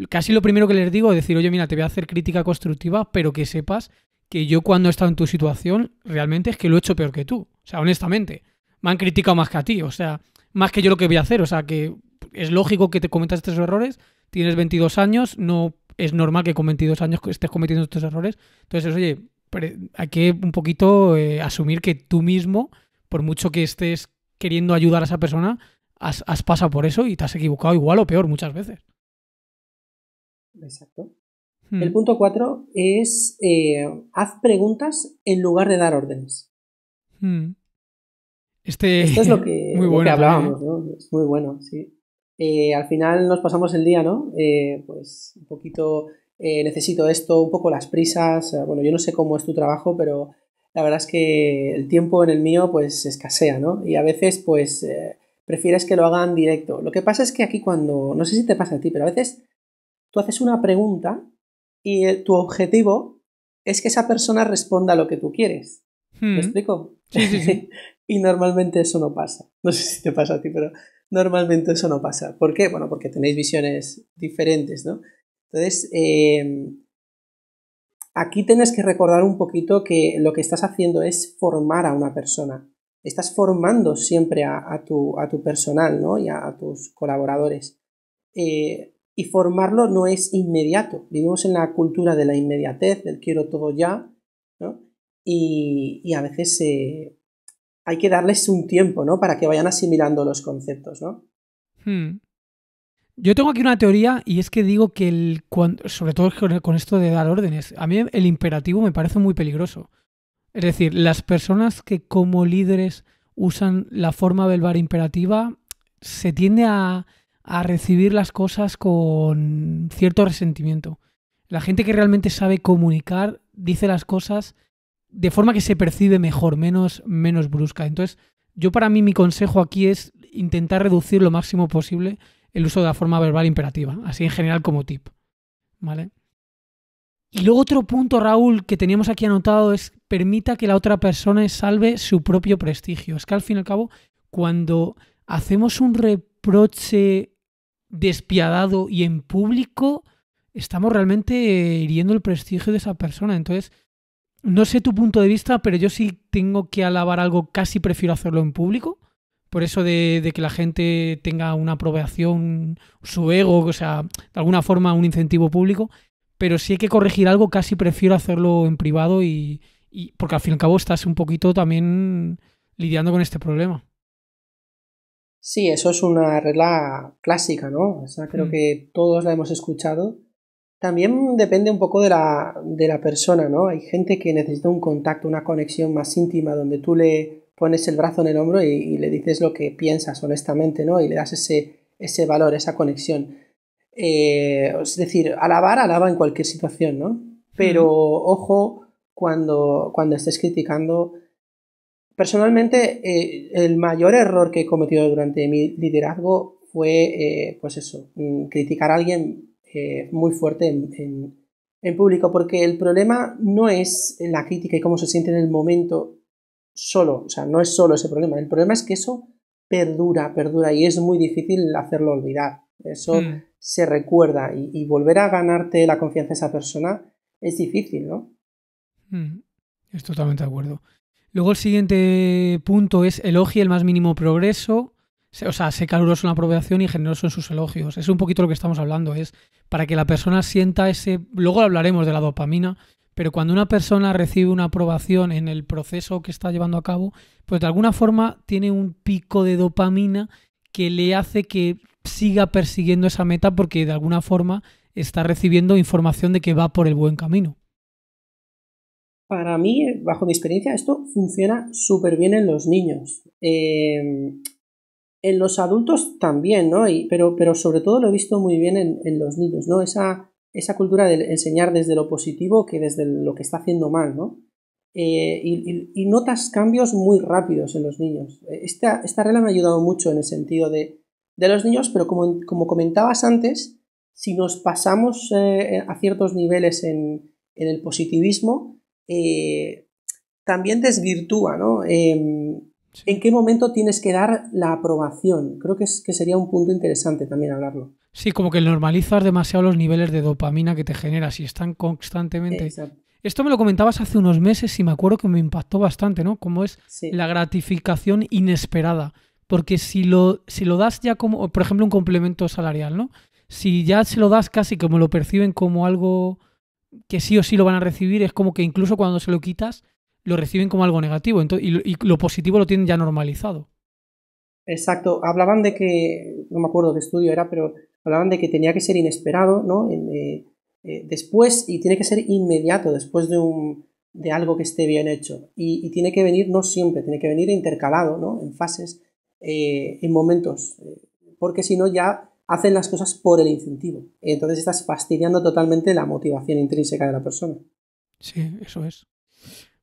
casi lo primero que les digo es decir, oye, mira, te voy a hacer crítica constructiva, pero que sepas que yo cuando he estado en tu situación, realmente es que lo he hecho peor que tú. O sea, honestamente, me han criticado más que a ti, o sea, más que yo lo que voy a hacer. O sea, que es lógico que te cometas estos errores, tienes 22 años, no es normal que con 22 años estés cometiendo estos errores. Entonces, oye, hay que un poquito eh, asumir que tú mismo, por mucho que estés queriendo ayudar a esa persona, has, has pasado por eso y te has equivocado igual o peor muchas veces. Exacto. Hmm. El punto cuatro es eh, haz preguntas en lugar de dar órdenes. Hmm. Este... Esto es lo que, muy hablábamos, ¿eh? Es muy bueno, sí. Eh, al final nos pasamos el día, ¿no? pues un poquito necesito esto, un poco las prisas. Bueno, yo no sé cómo es tu trabajo, pero la verdad es que el tiempo en el mío pues escasea, ¿no? Y a veces pues prefieres que lo hagan directo. Lo que pasa es que aquí cuando, no sé si te pasa a ti, pero a veces Tú haces una pregunta y eh, tu objetivo es que esa persona responda a lo que tú quieres. ¿Me hmm. explico? y normalmente eso no pasa. No sé si te pasa a ti, pero normalmente eso no pasa. ¿Por qué? Bueno, porque tenéis visiones diferentes, ¿no? Entonces, em, aquí tienes que recordar un poquito que lo que estás haciendo es formar a una persona. Estás formando siempre a, tu, personal, ¿no? Y a, tus colaboradores. Eh, y formarlo no es inmediato. Vivimos en la cultura de la inmediatez, del quiero todo ya, ¿no? y, a veces eh, hay que darles un tiempo, ¿no? Para que vayan asimilando los conceptos, ¿no? Hmm. Yo tengo aquí una teoría y es que digo que, el, sobre todo con esto de dar órdenes, a mí el imperativo me parece muy peligroso. Es decir, las personas que como líderes usan la forma bar imperativa se tiende a a recibir las cosas con cierto resentimiento. La gente que realmente sabe comunicar dice las cosas de forma que se percibe mejor, menos, menos brusca. Entonces, yo para mí mi consejo aquí es intentar reducir lo máximo posible el uso de la forma verbal imperativa, así en general como tip. ¿Vale? Y luego otro punto, Raúl, que teníamos aquí anotado es permita que la otra persona salve su propio prestigio. Es que al fin y al cabo, cuando hacemos un reproche despiadado y en público, estamos realmente hiriendo el prestigio de esa persona. Entonces, no sé tu punto de vista, pero yo sí tengo que alabar algo, casi prefiero hacerlo en público. Por eso de, que la gente tenga una aprobación, su ego, o sea, de alguna forma un incentivo público. Pero si hay que corregir algo, casi prefiero hacerlo en privado y, porque al fin y al cabo estás un poquito también lidiando con este problema. Sí, eso es una regla clásica, ¿no? Esa creo mm. que todos la hemos escuchado. También depende un poco de la, de la persona, ¿no? Hay gente que necesita un contacto, una conexión más íntima donde tú le pones el brazo en el hombro y, le dices lo que piensas honestamente, ¿no? Y le das ese, ese valor, esa conexión. Eh, es decir, alabar, alaba en cualquier situación, ¿no? Pero mm. ojo cuando, cuando estés criticando Personalmente, eh, el mayor error que he cometido durante mi liderazgo fue, eh, pues eso, mm, criticar a alguien eh, muy fuerte en, en, público, porque el problema no es la crítica y cómo se siente en el momento solo, o sea, no es solo ese problema, el problema es que eso perdura, perdura y es muy difícil hacerlo olvidar, eso hmm. se recuerda y, volver a ganarte la confianza de esa persona es difícil, ¿no? Hmm. Es totalmente de acuerdo. Luego el siguiente punto es elogie el más mínimo progreso. O sea, sé caluroso en la aprobación y generoso en sus elogios. Es un poquito lo que estamos hablando. Es para que la persona sienta ese. Luego hablaremos de la dopamina, pero cuando una persona recibe una aprobación en el proceso que está llevando a cabo, pues de alguna forma tiene un pico de dopamina que le hace que siga persiguiendo esa meta porque de alguna forma está recibiendo información de que va por el buen camino para mí, bajo mi experiencia, esto funciona súper bien en los niños. Eh, en los adultos también, ¿no? pero, pero sobre todo lo he visto muy bien en, los niños, ¿no? Esa, cultura de enseñar desde lo positivo que desde lo que está haciendo mal, ¿no? Eh, y, notas cambios muy rápidos en los niños. Esta, regla me ha ayudado mucho en el sentido de, de los niños, pero como, como, comentabas antes, si nos pasamos eh, a ciertos niveles en el positivismo, eh, también desvirtúa, ¿no? Em, ¿En qué momento tienes que dar la aprobación? Creo que, es, que sería un punto interesante también hablarlo. Sí, como que normalizas demasiado los niveles de dopamina que te generas y están constantemente... Esto me lo comentabas hace unos meses y me acuerdo que me impactó bastante, ¿no? Como es la gratificación inesperada. Porque si lo, si lo das ya como, por ejemplo, un complemento salarial, ¿no? Si ya se lo das casi como lo perciben como algo que sí o sí lo van a recibir, es como que incluso cuando se lo quitas, lo reciben como algo negativo y, lo positivo lo tienen ya normalizado. Exacto, hablaban de que, no me acuerdo qué estudio era, pero hablaban de que tenía que ser inesperado, ¿no? Eh, eh, después, y tiene que ser inmediato, después de, un, de algo que esté bien hecho. Y, tiene que venir no siempre, tiene que venir intercalado, ¿no? En fases, eh, en momentos, porque si no ya hacen las cosas por el incentivo. Entonces estás fastidiando totalmente la motivación intrínseca de la persona. Sí, eso es.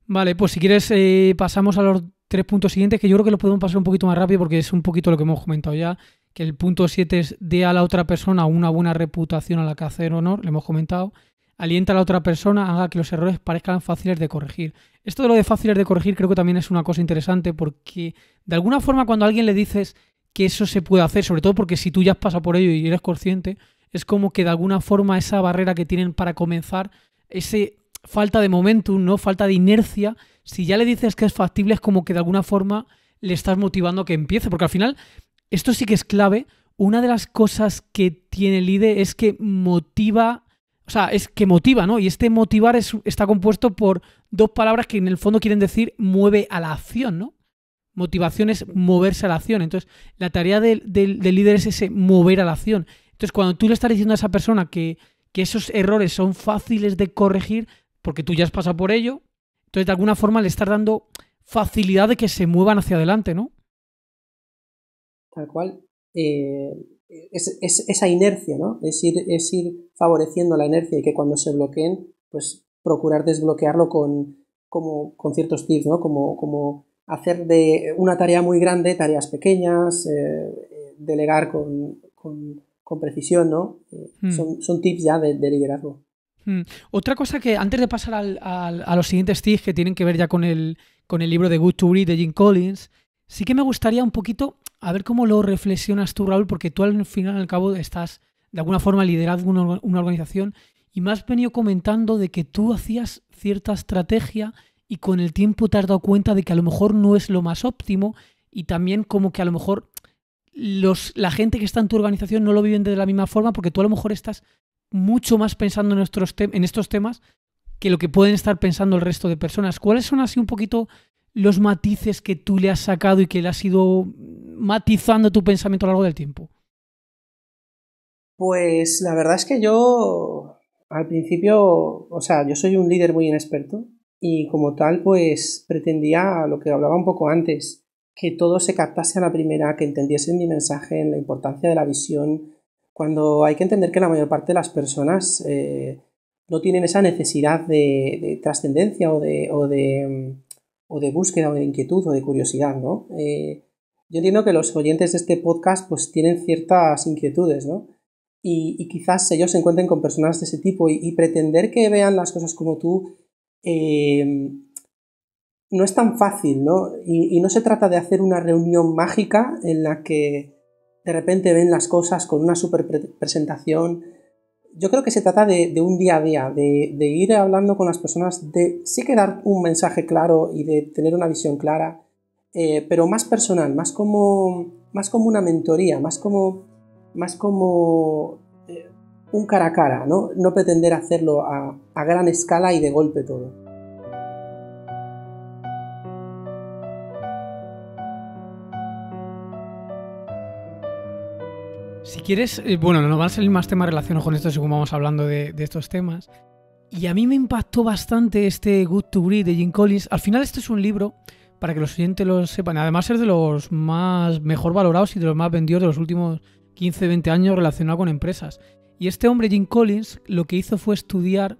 Vale, pues si quieres eh, pasamos a los tres puntos siguientes, que yo creo que los podemos pasar un poquito más rápido porque es un poquito lo que hemos comentado ya, que el punto 7 es dé a la otra persona una buena reputación a la que hacer honor, le hemos comentado. Alienta a la otra persona, haga que los errores parezcan fáciles de corregir. Esto de lo de fáciles de corregir creo que también es una cosa interesante porque de alguna forma cuando a alguien le dices que eso se puede hacer, sobre todo porque si tú ya has pasado por ello y eres consciente, es como que de alguna forma esa barrera que tienen para comenzar, ese falta de momentum, ¿no? Falta de inercia, si ya le dices que es factible, es como que de alguna forma le estás motivando a que empiece, porque al final esto sí que es clave. Una de las cosas que tiene el IDE es que motiva, o sea, es que motiva, ¿no? Y este motivar está compuesto por dos palabras que en el fondo quieren decir mueve a la acción, ¿no? motivación es moverse a la acción. Entonces, la tarea del, líder es ese mover a la acción. Entonces, cuando tú le estás diciendo a esa persona que, que esos errores son fáciles de corregir, porque tú ya has pasado por ello, entonces de alguna forma le estás dando facilidad de que se muevan hacia adelante, ¿no? Tal cual. Eh, es, esa inercia, ¿no? Es ir, es ir favoreciendo la inercia y que cuando se bloqueen, pues procurar desbloquearlo con, con ciertos tips, ¿no? Como, como hacer de una tarea muy grande tareas pequeñas, eh, eh, delegar con, precisión, ¿no? Eh, hmm. Son, tips ya de, liderazgo. Hmm. Otra cosa que antes de pasar al, al, a los siguientes tips que tienen que ver ya con el, con el libro de Good to Read de Jim Collins, sí que me gustaría un poquito a ver cómo lo reflexionas tú, Raúl, porque tú al final al cabo estás de alguna forma liderando una, una organización y me has venido comentando de que tú hacías cierta estrategia y con el tiempo te has dado cuenta de que a lo mejor no es lo más óptimo y también como que a lo mejor la gente que está en tu organización no lo viven de la misma forma porque tú a lo mejor estás mucho más pensando en, en estos temas que lo que pueden estar pensando el resto de personas. ¿Cuáles son así un poquito los matices que tú le has sacado y que le has ido matizando tu pensamiento a lo largo del tiempo? Pues la verdad es que yo al principio, o sea, yo soy un líder muy inexperto y como tal pues pretendía lo que hablaba un poco antes, que todo se captase a la primera, que entendiesen mi mensaje en la importancia de la visión, cuando hay que entender que la mayor parte de las personas eh, no tienen esa necesidad de, trascendencia o de, o, de, búsqueda o de inquietud o de curiosidad, ¿no? Eh, yo entiendo que los oyentes de este podcast pues tienen ciertas inquietudes, ¿no? Y, quizás ellos se encuentren con personas de ese tipo y pretender que vean las cosas como tú eh, no es tan fácil, ¿no? Y, no se trata de hacer una reunión mágica en la que de repente ven las cosas con una super presentación. Yo creo que se trata de, un día a día, de, ir hablando con las personas, de sí que dar un mensaje claro y de tener una visión clara, eh, pero más personal, más como, más como una mentoría, más como, más como un cara a cara, ¿no? pretender hacerlo a, gran escala y de golpe todo. Si quieres, eh, bueno, nos van a salir más temas relacionados con esto según vamos hablando de, estos temas. Y a mí me impactó bastante este Good to Breed de Jim Collins. Al final, este es un libro, para que los oyentes lo sepan, además es de los más mejor valorados y de los más vendidos de los últimos 15, 20 años relacionado con empresas. Y este hombre, Jim Collins, lo que hizo fue estudiar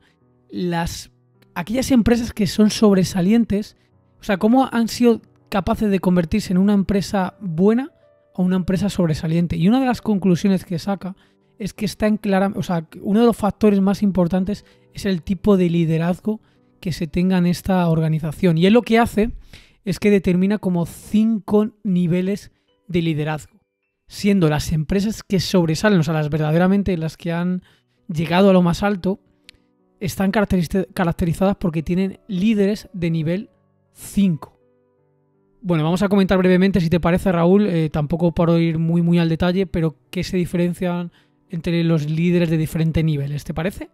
las, aquellas empresas que son sobresalientes, o sea, cómo han sido capaces de convertirse en una empresa buena o una empresa sobresaliente. Y una de las conclusiones que saca es que está en clara, o sea, uno de los factores más importantes es el tipo de liderazgo que se tenga en esta organización. Y él lo que hace es que determina como cinco niveles de liderazgo siendo las empresas que sobresalen, o sea, las verdaderamente las que han llegado a lo más alto, están caracterizadas porque tienen líderes de nivel 5. Bueno, vamos a comentar brevemente, si te parece, Raúl, eh, tampoco para ir muy, muy al detalle, pero qué se diferencian entre los líderes de diferentes niveles, ¿te parece?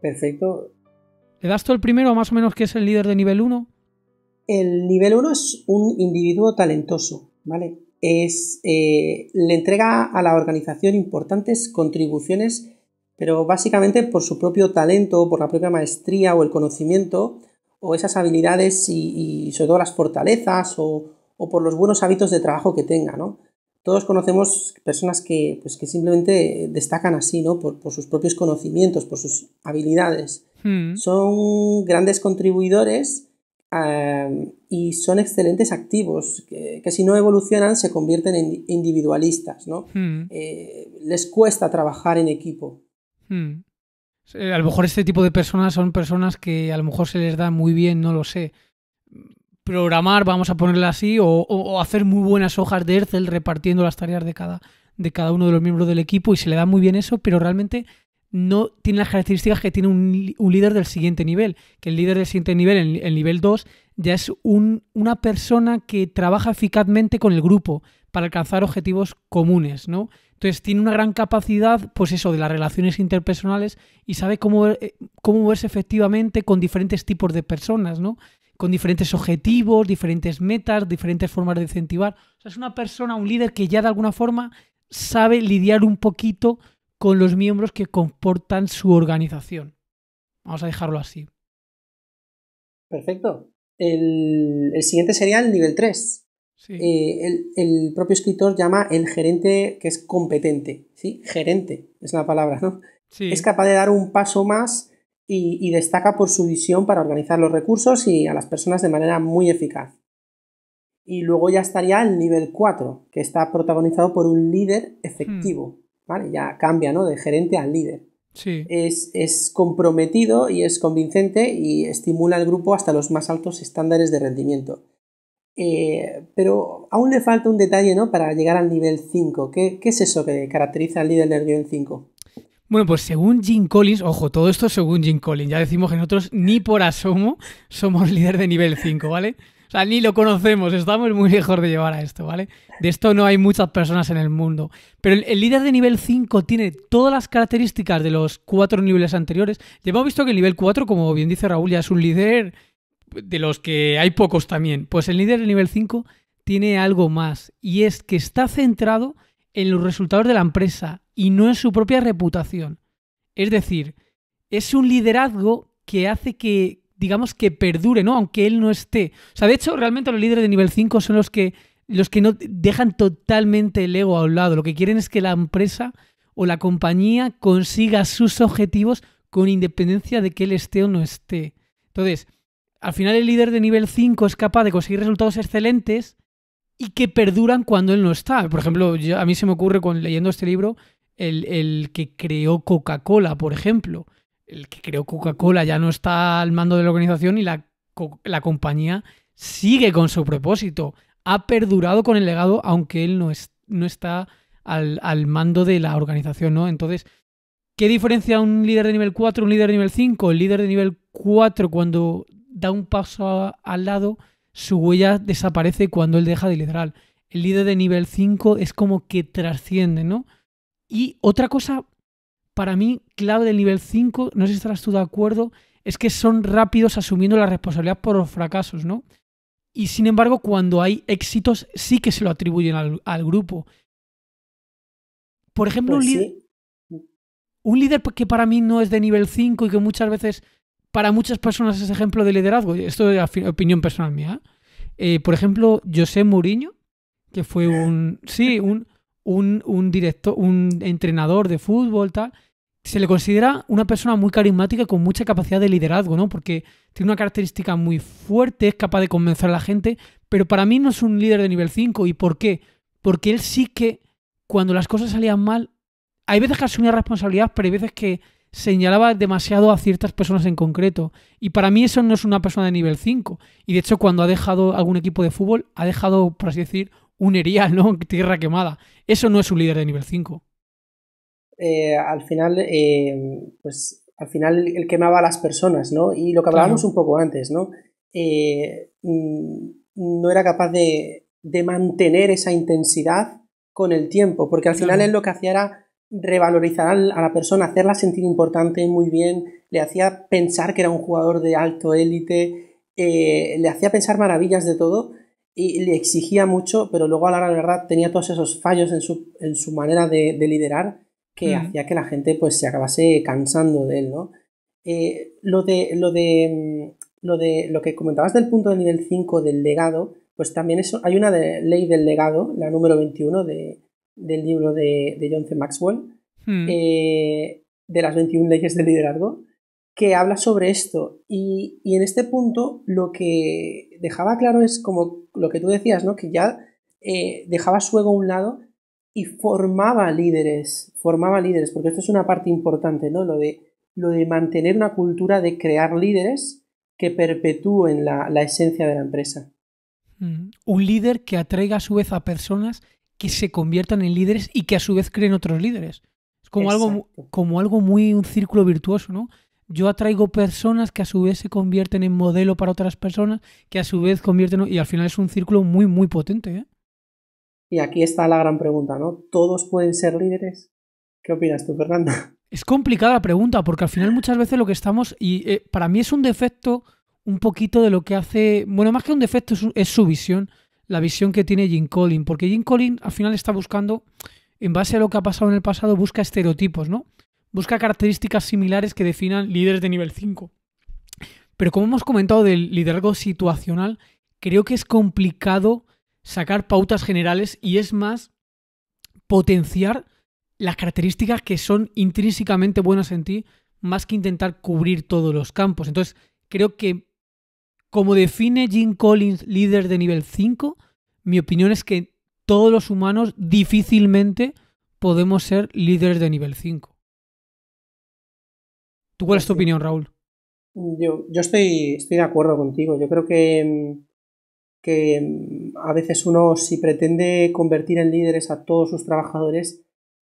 Perfecto. ¿Le das tú el primero, más o menos, que es el líder de nivel 1? El nivel 1 es un individuo talentoso, ¿vale? es, eh, le entrega a la organización importantes contribuciones, pero básicamente por su propio talento, por la propia maestría o el conocimiento, o esas habilidades y, sobre todo las fortalezas o, por los buenos hábitos de trabajo que tenga, Todos conocemos personas que, pues, que simplemente destacan así, ¿no? Por, sus propios conocimientos, por sus habilidades. Hmm. Son grandes contribuidores, y son excelentes activos, que, que, si no evolucionan se convierten en individualistas, ¿no? Hmm. Eh, les cuesta trabajar en equipo. Hmm. A lo mejor este tipo de personas son personas que a lo mejor se les da muy bien, no lo sé, programar, vamos a ponerla así, o, o, hacer muy buenas hojas de Excel repartiendo las tareas de cada, de cada uno de los miembros del equipo y se le da muy bien eso, pero realmente no tiene las características que tiene un, líder del siguiente nivel, que el líder del siguiente nivel, el, el nivel 2, ya es un, una persona que trabaja eficazmente con el grupo para alcanzar objetivos comunes, ¿no? Entonces tiene una gran capacidad, pues eso, de las relaciones interpersonales y sabe cómo, eh, cómo moverse efectivamente con diferentes tipos de personas, ¿no? Con diferentes objetivos, diferentes metas, diferentes formas de incentivar. es una persona, un líder que ya de alguna forma sabe lidiar un poquito con los miembros que comportan su organización. Vamos a dejarlo así. Perfecto. El, siguiente sería el nivel 3. Eh, el, propio escritor llama el gerente que es competente. ¿sí? Gerente es la palabra, ¿no? Es capaz de dar un paso más y, destaca por su visión para organizar los recursos y a las personas de manera muy eficaz. Y luego ya estaría el nivel 4, que está protagonizado por un líder hmm. efectivo. ¿vale? Ya cambia, ¿no? De gerente al líder. Sí. Es, es, comprometido y es convincente y estimula al grupo hasta los más altos estándares de rendimiento. Eh, pero aún le falta un detalle ¿no? para llegar al nivel 5. ¿Qué, ¿Qué, es eso que caracteriza al líder del nivel 5? Bueno, pues según Jim Collins, ojo, todo esto según Jim Collins, ya decimos que nosotros ni por asomo somos líder de nivel 5, ¿vale? O sea, ni lo conocemos, estamos muy lejos de llevar a esto, ¿vale? De esto no hay muchas personas en el mundo. Pero el, líder de nivel 5 tiene todas las características de los cuatro niveles anteriores. Ya hemos visto que el nivel 4, como bien dice Raúl, ya es un líder de los que hay pocos también. Pues el líder de nivel 5 tiene algo más y es que está centrado en los resultados de la empresa y no en su propia reputación. Es decir, es un liderazgo que hace que, digamos que perdure, ¿no? Aunque él no esté. O sea, de hecho, realmente los líderes de nivel 5 son los que los que no dejan totalmente el ego a un lado. Lo que quieren es que la empresa o la compañía consiga sus objetivos con independencia de que él esté o no esté. Entonces, al final el líder de nivel 5 es capaz de conseguir resultados excelentes y que perduran cuando él no está. Por ejemplo, a mí se me ocurre leyendo este libro el, el que creó Coca-Cola, por ejemplo el que creó Coca-Cola ya no está al mando de la organización y la, compañía sigue con su propósito. Ha perdurado con el legado, aunque él no, está al, mando de la organización, ¿no? Entonces, ¿qué diferencia un líder de nivel 4 un líder de nivel 5? El líder de nivel 4, cuando da un paso al lado, su huella desaparece cuando él deja de liderar. El líder de nivel 5 es como que trasciende, ¿no? Y otra cosa para mí, clave del nivel 5, no sé si estarás tú de acuerdo, es que son rápidos asumiendo la responsabilidad por los fracasos, ¿no? Y sin embargo, cuando hay éxitos, sí que se lo atribuyen al, grupo. Por ejemplo, un, pues líder, un líder que para mí no es de nivel 5 y que muchas veces, para muchas personas es ejemplo de liderazgo, esto es opinión personal mía. Eh, por ejemplo, José Mourinho, que fue eh. un... Sí, un un, director, un entrenador de fútbol, tal, se le considera una persona muy carismática con mucha capacidad de liderazgo, ¿no? Porque tiene una característica muy fuerte, es capaz de convencer a la gente, pero para mí no es un líder de nivel 5. ¿Y por qué? Porque él sí que, cuando las cosas salían mal, hay veces que asumía responsabilidad, pero hay veces que señalaba demasiado a ciertas personas en concreto. Y para mí eso no es una persona de nivel 5. Y de hecho, cuando ha dejado algún equipo de fútbol, ha dejado, por así decir, un Erial, ¿no? Tierra quemada. Eso no es un líder de nivel 5. Eh, al final, eh, pues al final él quemaba a las personas, ¿no? Y lo que hablábamos un poco antes, ¿no? Eh, mm, no era capaz de, de, mantener esa intensidad con el tiempo, porque al final es él lo que hacía era revalorizar a la persona, hacerla sentir importante muy bien, le hacía pensar que era un jugador de alto élite, le hacía pensar maravillas de todo, y le exigía mucho, pero luego a la hora de verdad tenía todos esos fallos en su, en su manera de, liderar que mm. hacía que la gente pues se acabase cansando de él, ¿no? Eh, lo, de, lo, de, mm, lo de lo que comentabas del punto del nivel 5 del legado, pues también eso, hay una ley del legado, la número 21 de, del libro de, de John C. Maxwell, mm. eh, de las 21 leyes del liderazgo, que habla sobre esto. Y, en este punto lo que dejaba claro es como lo que tú decías, ¿no? Que ya eh, dejaba su ego a un lado y formaba líderes, formaba líderes, porque esto es una parte importante, ¿no? Lo de, lo de mantener una cultura de crear líderes que perpetúen la, esencia de la empresa. Mm. Un líder que atraiga a su vez a personas que se conviertan en líderes y que a su vez creen otros líderes. Es como algo, como algo muy, un círculo virtuoso, ¿no? yo atraigo personas que a su vez se convierten en modelo para otras personas, que a su vez convierten, y al final es un círculo muy, muy potente. ¿eh? Y aquí está la gran pregunta, ¿no? ¿Todos pueden ser líderes? ¿Qué opinas tú, Fernando? Es complicada la pregunta, porque al final muchas veces lo que estamos, y eh, para mí es un defecto un poquito de lo que hace, bueno, más que un defecto es su, es su visión, la visión que tiene Jim Collins, porque Jim Collins al final está buscando, en base a lo que ha pasado en el pasado, busca estereotipos, ¿no? busca características similares que definan líderes de nivel 5. Pero como hemos comentado del liderazgo situacional, creo que es complicado sacar pautas generales y es más potenciar las características que son intrínsecamente buenas en ti más que intentar cubrir todos los campos. Entonces, creo que como define Jim Collins líder de nivel 5, mi opinión es que todos los humanos difícilmente podemos ser líderes de nivel 5. ¿Tú cuál es tu pues opinión, Raúl? Yo, estoy, estoy de acuerdo contigo. Yo creo que, que a veces uno, si pretende convertir en líderes a todos sus trabajadores,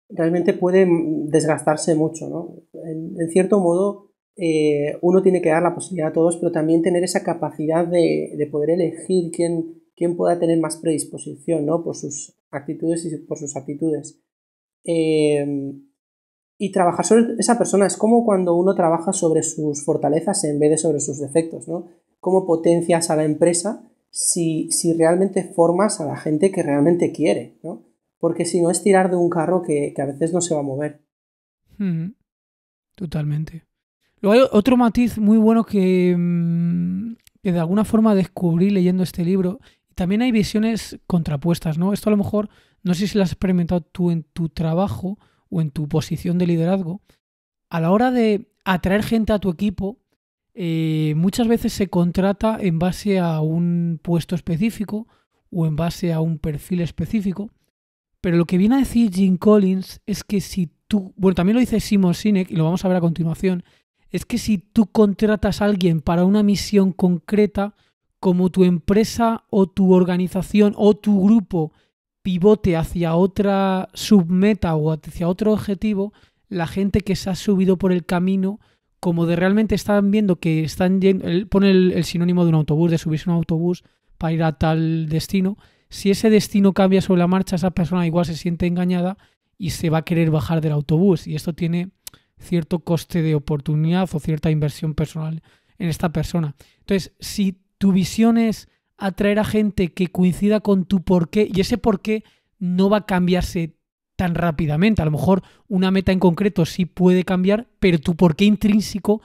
realmente puede desgastarse mucho. ¿no? En, cierto modo, eh, uno tiene que dar la posibilidad a todos, pero también tener esa capacidad de, poder elegir quién, quién, pueda tener más predisposición ¿no? por sus actitudes y por sus actitudes. Eh, y trabajar sobre esa persona. Es como cuando uno trabaja sobre sus fortalezas en vez de sobre sus defectos, ¿no? Cómo potencias a la empresa si, si realmente formas a la gente que realmente quiere, ¿no? Porque si no es tirar de un carro que, que a veces no se va a mover. Hmm. totalmente. Luego hay otro matiz muy bueno que, mm, que de alguna forma descubrí leyendo este libro. También hay visiones contrapuestas, ¿no? Esto a lo mejor, no sé si lo has experimentado tú en tu trabajo, o en tu posición de liderazgo, a la hora de atraer gente a tu equipo, eh, muchas veces se contrata en base a un puesto específico o en base a un perfil específico. Pero lo que viene a decir Jim Collins es que si tú, bueno, también lo dice Simon Sinek y lo vamos a ver a continuación, es que si tú contratas a alguien para una misión concreta, como tu empresa o tu organización o tu grupo pivote hacia otra submeta o hacia otro objetivo la gente que se ha subido por el camino, como de realmente están viendo que están yendo, pone el, sinónimo de un autobús, de subirse un autobús para ir a tal destino, si ese destino cambia sobre la marcha, esa persona igual se siente engañada y se va a querer bajar del autobús. Y esto tiene cierto coste de oportunidad o cierta inversión personal en esta persona. Entonces, si tu visión es atraer a gente que coincida con tu porqué y ese porqué no va a cambiarse tan rápidamente. A lo mejor una meta en concreto sí puede cambiar, pero tu porqué intrínseco,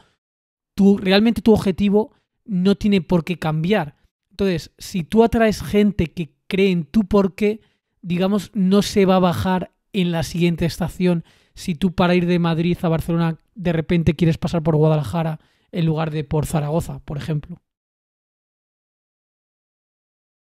tu, realmente tu objetivo no tiene por qué cambiar. Entonces, si tú atraes gente que cree en tu porqué, digamos, no se va a bajar en la siguiente estación. Si tú para ir de Madrid a Barcelona de repente quieres pasar por Guadalajara en lugar de por Zaragoza, por ejemplo.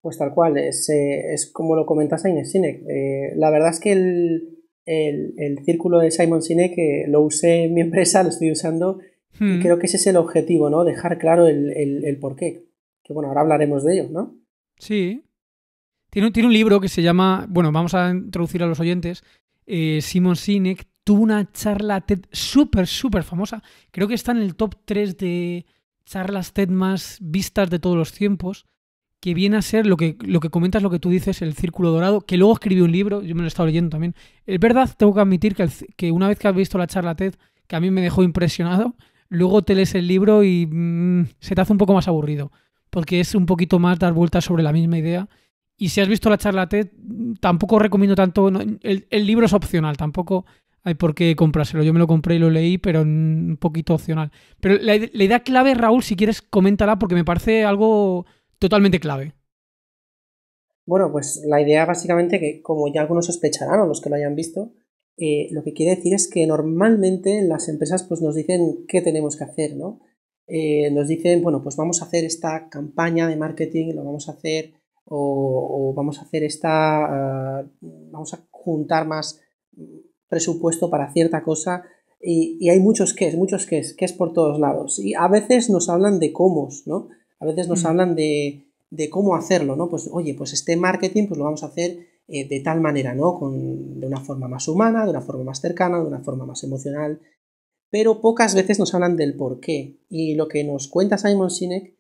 Pues tal cual, es, eh, como lo comentas en Inés Sinek. Eh, la verdad es que el, círculo de Simon Sinek eh, lo usé en mi empresa, lo estoy usando, y hmm. creo que ese es el objetivo, ¿no? Dejar claro el, el, el porqué. Que bueno, ahora hablaremos de ello, ¿no? Sí. Tiene, tiene un libro que se llama, bueno, vamos a introducir a los oyentes, Simon Sinek tuvo una charla TED súper, súper famosa. Creo que está en el top 3 de charlas TED más vistas de todos los tiempos que viene a ser lo que, lo que comentas, lo que tú dices, el círculo dorado, que luego escribió un libro, yo me lo he estado leyendo también. Es verdad, tengo que admitir que, que una vez que has visto la charla TED, que a mí me dejó impresionado, luego te lees el libro y mm, se te hace un poco más aburrido, porque es un poquito más dar vueltas sobre la misma idea. Y si has visto la charla TED, mm, tampoco recomiendo tanto, el, libro es opcional, tampoco hay por qué comprárselo. Yo me lo compré y lo leí, pero mm, un poquito opcional. Pero la, idea clave, Raúl, si quieres, coméntala porque me parece algo totalmente clave. Bueno, pues la idea básicamente que, como ya algunos sospecharán o los que lo hayan visto, eh, lo que quiere decir es que normalmente las empresas pues, nos dicen qué tenemos que hacer, ¿no? Eh, nos dicen, bueno, pues vamos a hacer esta campaña de marketing, lo vamos a hacer, o, vamos a hacer esta, ah, vamos a juntar más presupuesto para cierta cosa, y, hay muchos que es, muchos que es, que es por todos lados. Y a veces nos hablan de cómo, ¿no? A veces nos mm. hablan de, de, cómo hacerlo, ¿no? Pues, oye, pues este marketing pues lo vamos a hacer eh, de tal manera, ¿no? Con, de una forma más humana, de una forma más cercana, de una forma más emocional. Pero pocas veces nos hablan del por qué. Y lo que nos cuenta Simon Sinek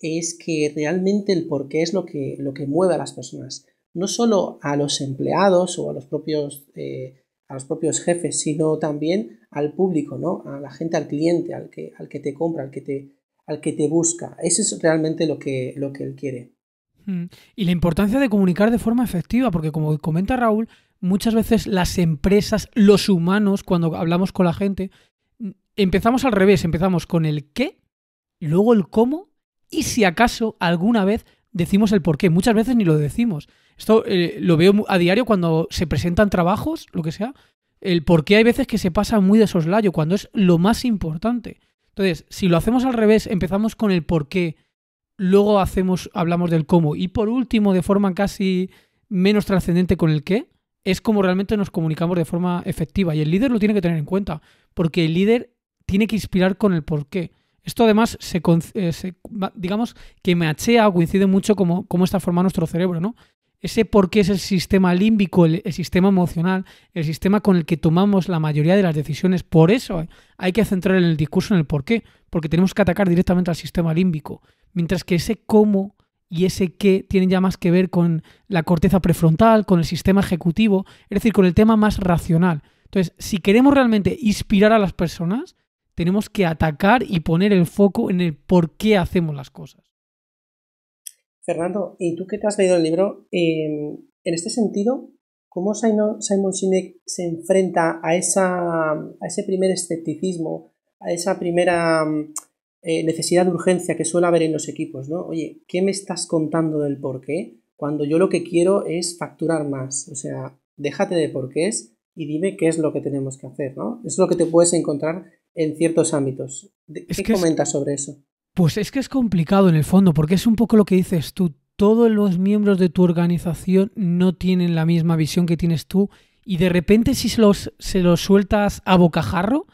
es que realmente el por qué es lo que, lo que mueve a las personas. No solo a los empleados o a los propios... Eh, a los propios jefes, sino también al público, ¿no? A la gente, al cliente, al que, al que te compra, al que te, al que te busca. Eso es realmente lo que, lo que él quiere. Mm. Y la importancia de comunicar de forma efectiva, porque como comenta Raúl, muchas veces las empresas, los humanos, cuando hablamos con la gente, mm, empezamos al revés, empezamos con el qué, luego el cómo, y si acaso alguna vez decimos el por qué. Muchas veces ni lo decimos. Esto eh, lo veo a diario cuando se presentan trabajos, lo que sea. El por qué hay veces que se pasa muy de soslayo, cuando es lo más importante. Entonces, si lo hacemos al revés, empezamos con el por qué, luego hacemos, hablamos del cómo y por último, de forma casi menos trascendente con el qué, es como realmente nos comunicamos de forma efectiva y el líder lo tiene que tener en cuenta, porque el líder tiene que inspirar con el por qué. Esto además se, eh, digamos que machea o coincide mucho con cómo está formado nuestro cerebro, ¿no? Ese por qué es el sistema límbico, el, sistema emocional, el sistema con el que tomamos la mayoría de las decisiones. Por eso hay que centrar en el discurso en el por qué, porque tenemos que atacar directamente al sistema límbico. Mientras que ese cómo y ese qué tienen ya más que ver con la corteza prefrontal, con el sistema ejecutivo, es decir, con el tema más racional. Entonces, si queremos realmente inspirar a las personas, tenemos que atacar y poner el foco en el por qué hacemos las cosas. Fernando, ¿y tú que te has leído el libro? Eh, en este sentido, ¿cómo Simon, Sinek se enfrenta a, esa, a ese primer escepticismo, a esa primera eh, necesidad de urgencia que suele haber en los equipos? ¿no? Oye, ¿qué me estás contando del por qué? Cuando yo lo que quiero es facturar más. O sea, déjate de porqués y dime qué es lo que tenemos que hacer, ¿no? Es lo que te puedes encontrar en ciertos ámbitos. ¿Qué comentas sobre eso? Pues es que es complicado en el fondo, porque es un poco lo que dices tú. Todos los miembros de tu organización no tienen la misma visión que tienes tú y de repente si se los, se los sueltas a bocajarro,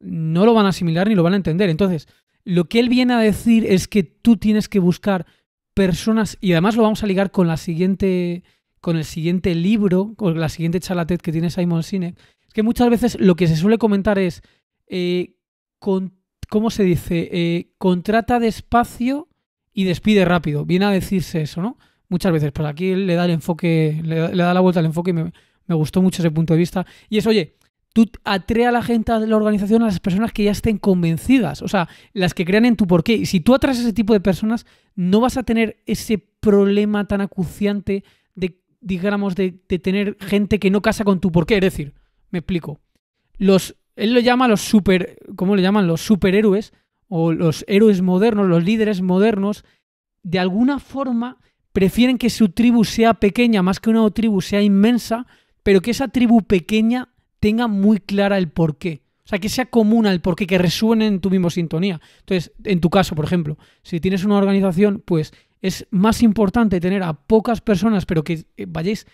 no lo van a asimilar ni lo van a entender. Entonces, lo que él viene a decir es que tú tienes que buscar personas, y además lo vamos a ligar con la siguiente, con el siguiente libro, con la siguiente charlatet que tiene Simon Sinek, es que muchas veces lo que se suele comentar es, eh, con ¿cómo se dice? Eh, contrata despacio y despide rápido. Viene a decirse eso, ¿no? Muchas veces, pero pues aquí le da el enfoque, le da, la vuelta al enfoque y me, gustó mucho ese punto de vista. Y es, oye, tú atrae a la gente de la organización a las personas que ya estén convencidas, o sea, las que crean en tu porqué. Y si tú atraes a ese tipo de personas, no vas a tener ese problema tan acuciante de, digamos, de, de tener gente que no casa con tu porqué. Es decir, me explico. Los él lo llama los super. ¿Cómo le llaman? Los superhéroes o los héroes modernos, los líderes modernos. De alguna forma prefieren que su tribu sea pequeña, más que una tribu sea inmensa, pero que esa tribu pequeña tenga muy clara el porqué. O sea, que sea común al porqué, que resuene en tu mismo sintonía. Entonces, en tu caso, por ejemplo, si tienes una organización, pues es más importante tener a pocas personas, pero que eh, vayáis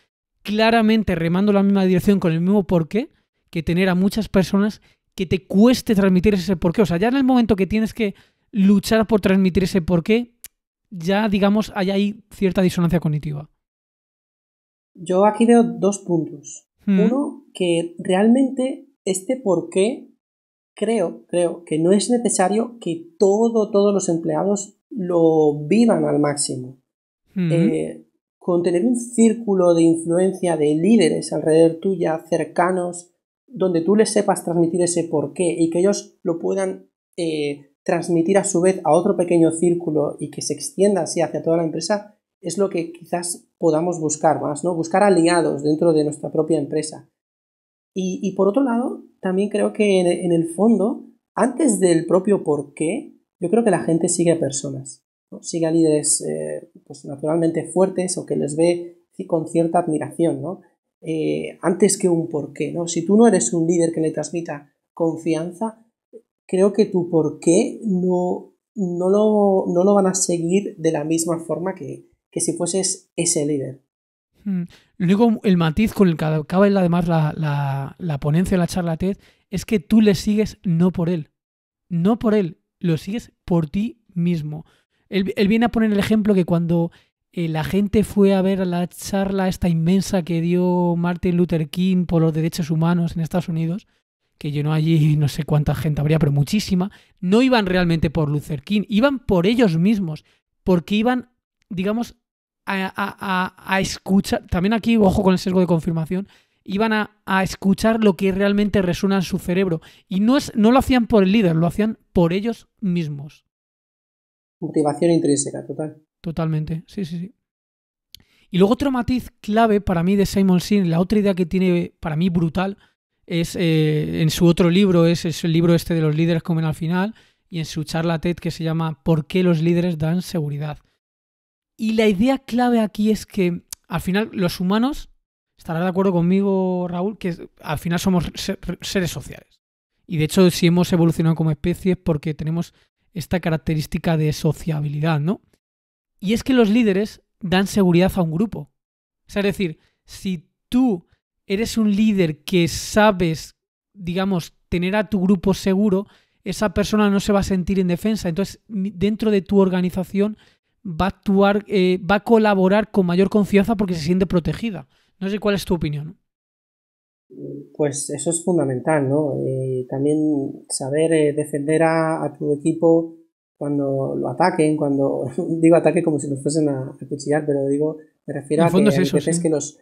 claramente remando la misma dirección con el mismo porqué, que tener a muchas personas que te cueste transmitir ese porqué. O sea, ya en el momento que tienes que luchar por transmitir ese porqué, ya digamos, hay ahí cierta disonancia cognitiva. Yo aquí veo dos puntos. Hmm. Uno, que realmente este porqué creo, creo que no es necesario que todo, todos los empleados lo vivan al máximo. Hmm. Eh, con tener un círculo de influencia de líderes alrededor tuya, cercanos, donde tú les sepas transmitir ese porqué y que ellos lo puedan eh, transmitir a su vez a otro pequeño círculo y que se extienda así hacia toda la empresa, es lo que quizás podamos buscar más, ¿no? Buscar aliados dentro de nuestra propia empresa. Y, por otro lado, también creo que en, el fondo, antes del propio porqué, yo creo que la gente sigue a personas, sigue a líderes eh, pues naturalmente fuertes o que les ve con cierta admiración, ¿no? Eh, antes que un porqué. ¿no? Si tú no eres un líder que le transmita confianza, creo que tu por no, no, lo, no lo van a seguir de la misma forma que, que si fueses ese líder. Hmm. Luego el matiz con el que acaba además la, ponencia la ponencia, la charla TED, es que tú le sigues no por él, no por él, lo sigues por ti mismo. él, viene a poner el ejemplo que cuando eh, la gente fue a ver la charla esta inmensa que dio Martin Luther King por los derechos humanos en Estados Unidos, que llenó allí no sé cuánta gente habría, pero muchísima, no iban realmente por Luther King, iban por ellos mismos, porque iban, digamos, a, escuchar, también aquí, ojo con el sesgo de confirmación, iban a, escuchar lo que realmente resuena en su cerebro. Y no, es, no lo hacían por el líder, lo hacían por ellos mismos. Motivación intrínseca, total. Totalmente, sí, sí, sí. Y luego otro matiz clave para mí de Simon Sin, la otra idea que tiene para mí brutal, es eh, en su otro libro, es, el libro este de los líderes comen al final, y en su charla TED que se llama ¿Por qué los líderes dan seguridad? Y la idea clave aquí es que al final los humanos, estará de acuerdo conmigo Raúl, que al final somos seres sociales. Y de hecho si hemos evolucionado como especie es porque tenemos esta característica de sociabilidad, ¿no? Y es que los líderes dan seguridad a un grupo. O sea, es decir, si tú eres un líder que sabes, digamos, tener a tu grupo seguro, esa persona no se va a sentir en defensa. Entonces, dentro de tu organización va a actuar, eh, va a colaborar con mayor confianza porque se siente protegida. No sé cuál es tu opinión. Pues eso es fundamental, ¿no? Eh, también saber eh, defender a, tu equipo cuando lo ataquen, cuando digo ataque como si nos fuesen a, cuchillar, pero digo, me refiero a que es veces que los,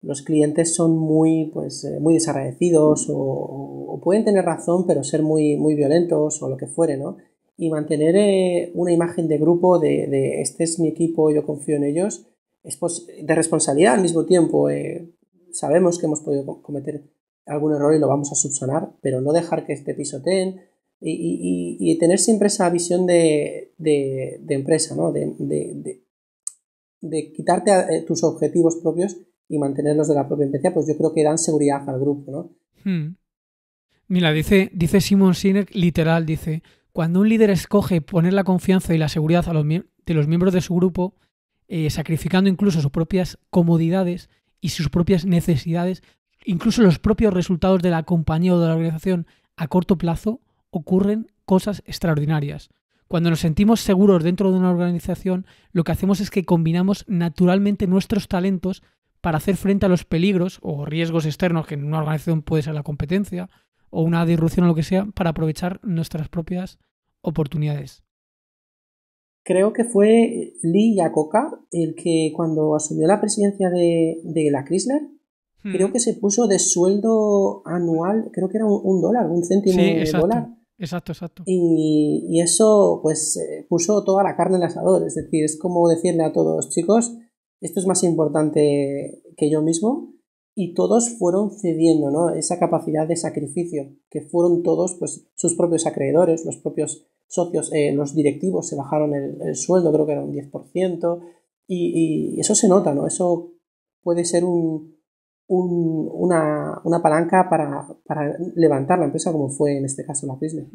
los clientes son muy, pues, eh, muy desagradecidos o, pueden tener razón, pero ser muy, muy violentos o lo que fuere, ¿no? Y mantener eh, una imagen de grupo de, este es mi equipo, yo confío en ellos, es pues, de responsabilidad al mismo tiempo. Eh. sabemos que hemos podido cometer algún error y lo vamos a subsanar, pero no dejar que este pisoteen, y, y, y tener siempre esa visión de, de, empresa, ¿no? de, de de quitarte eh, tus objetivos propios y mantenerlos de la propia empresa, pues yo creo que dan seguridad al grupo. ¿no? Hmm. Mira, dice, dice Simon Sinek, literal, dice, cuando un líder escoge poner la confianza y la seguridad a los de los miembros de su grupo, eh, sacrificando incluso sus propias comodidades y sus propias necesidades, incluso los propios resultados de la compañía o de la organización a corto plazo, ocurren cosas extraordinarias. Cuando nos sentimos seguros dentro de una organización, lo que hacemos es que combinamos naturalmente nuestros talentos para hacer frente a los peligros o riesgos externos, que en una organización puede ser la competencia, o una disrupción o lo que sea, para aprovechar nuestras propias oportunidades. Creo que fue Lee Iacocca el que cuando asumió la presidencia de, la Chrysler, creo que se puso de sueldo anual, creo que era un, dólar, un céntimo de dólar Exacto, exacto. Y, eso, pues, eh, puso toda la carne en el asador. Es decir, es como decirle a todos, chicos, esto es más importante que yo mismo. Y todos fueron cediendo, ¿no? Esa capacidad de sacrificio, que fueron todos, pues, sus propios acreedores, los propios socios, eh, los directivos se bajaron el, sueldo, creo que era un 10%. Y, y eso se nota, ¿no? Eso puede ser un, una, palanca para, levantar la empresa, como fue en este caso la Disney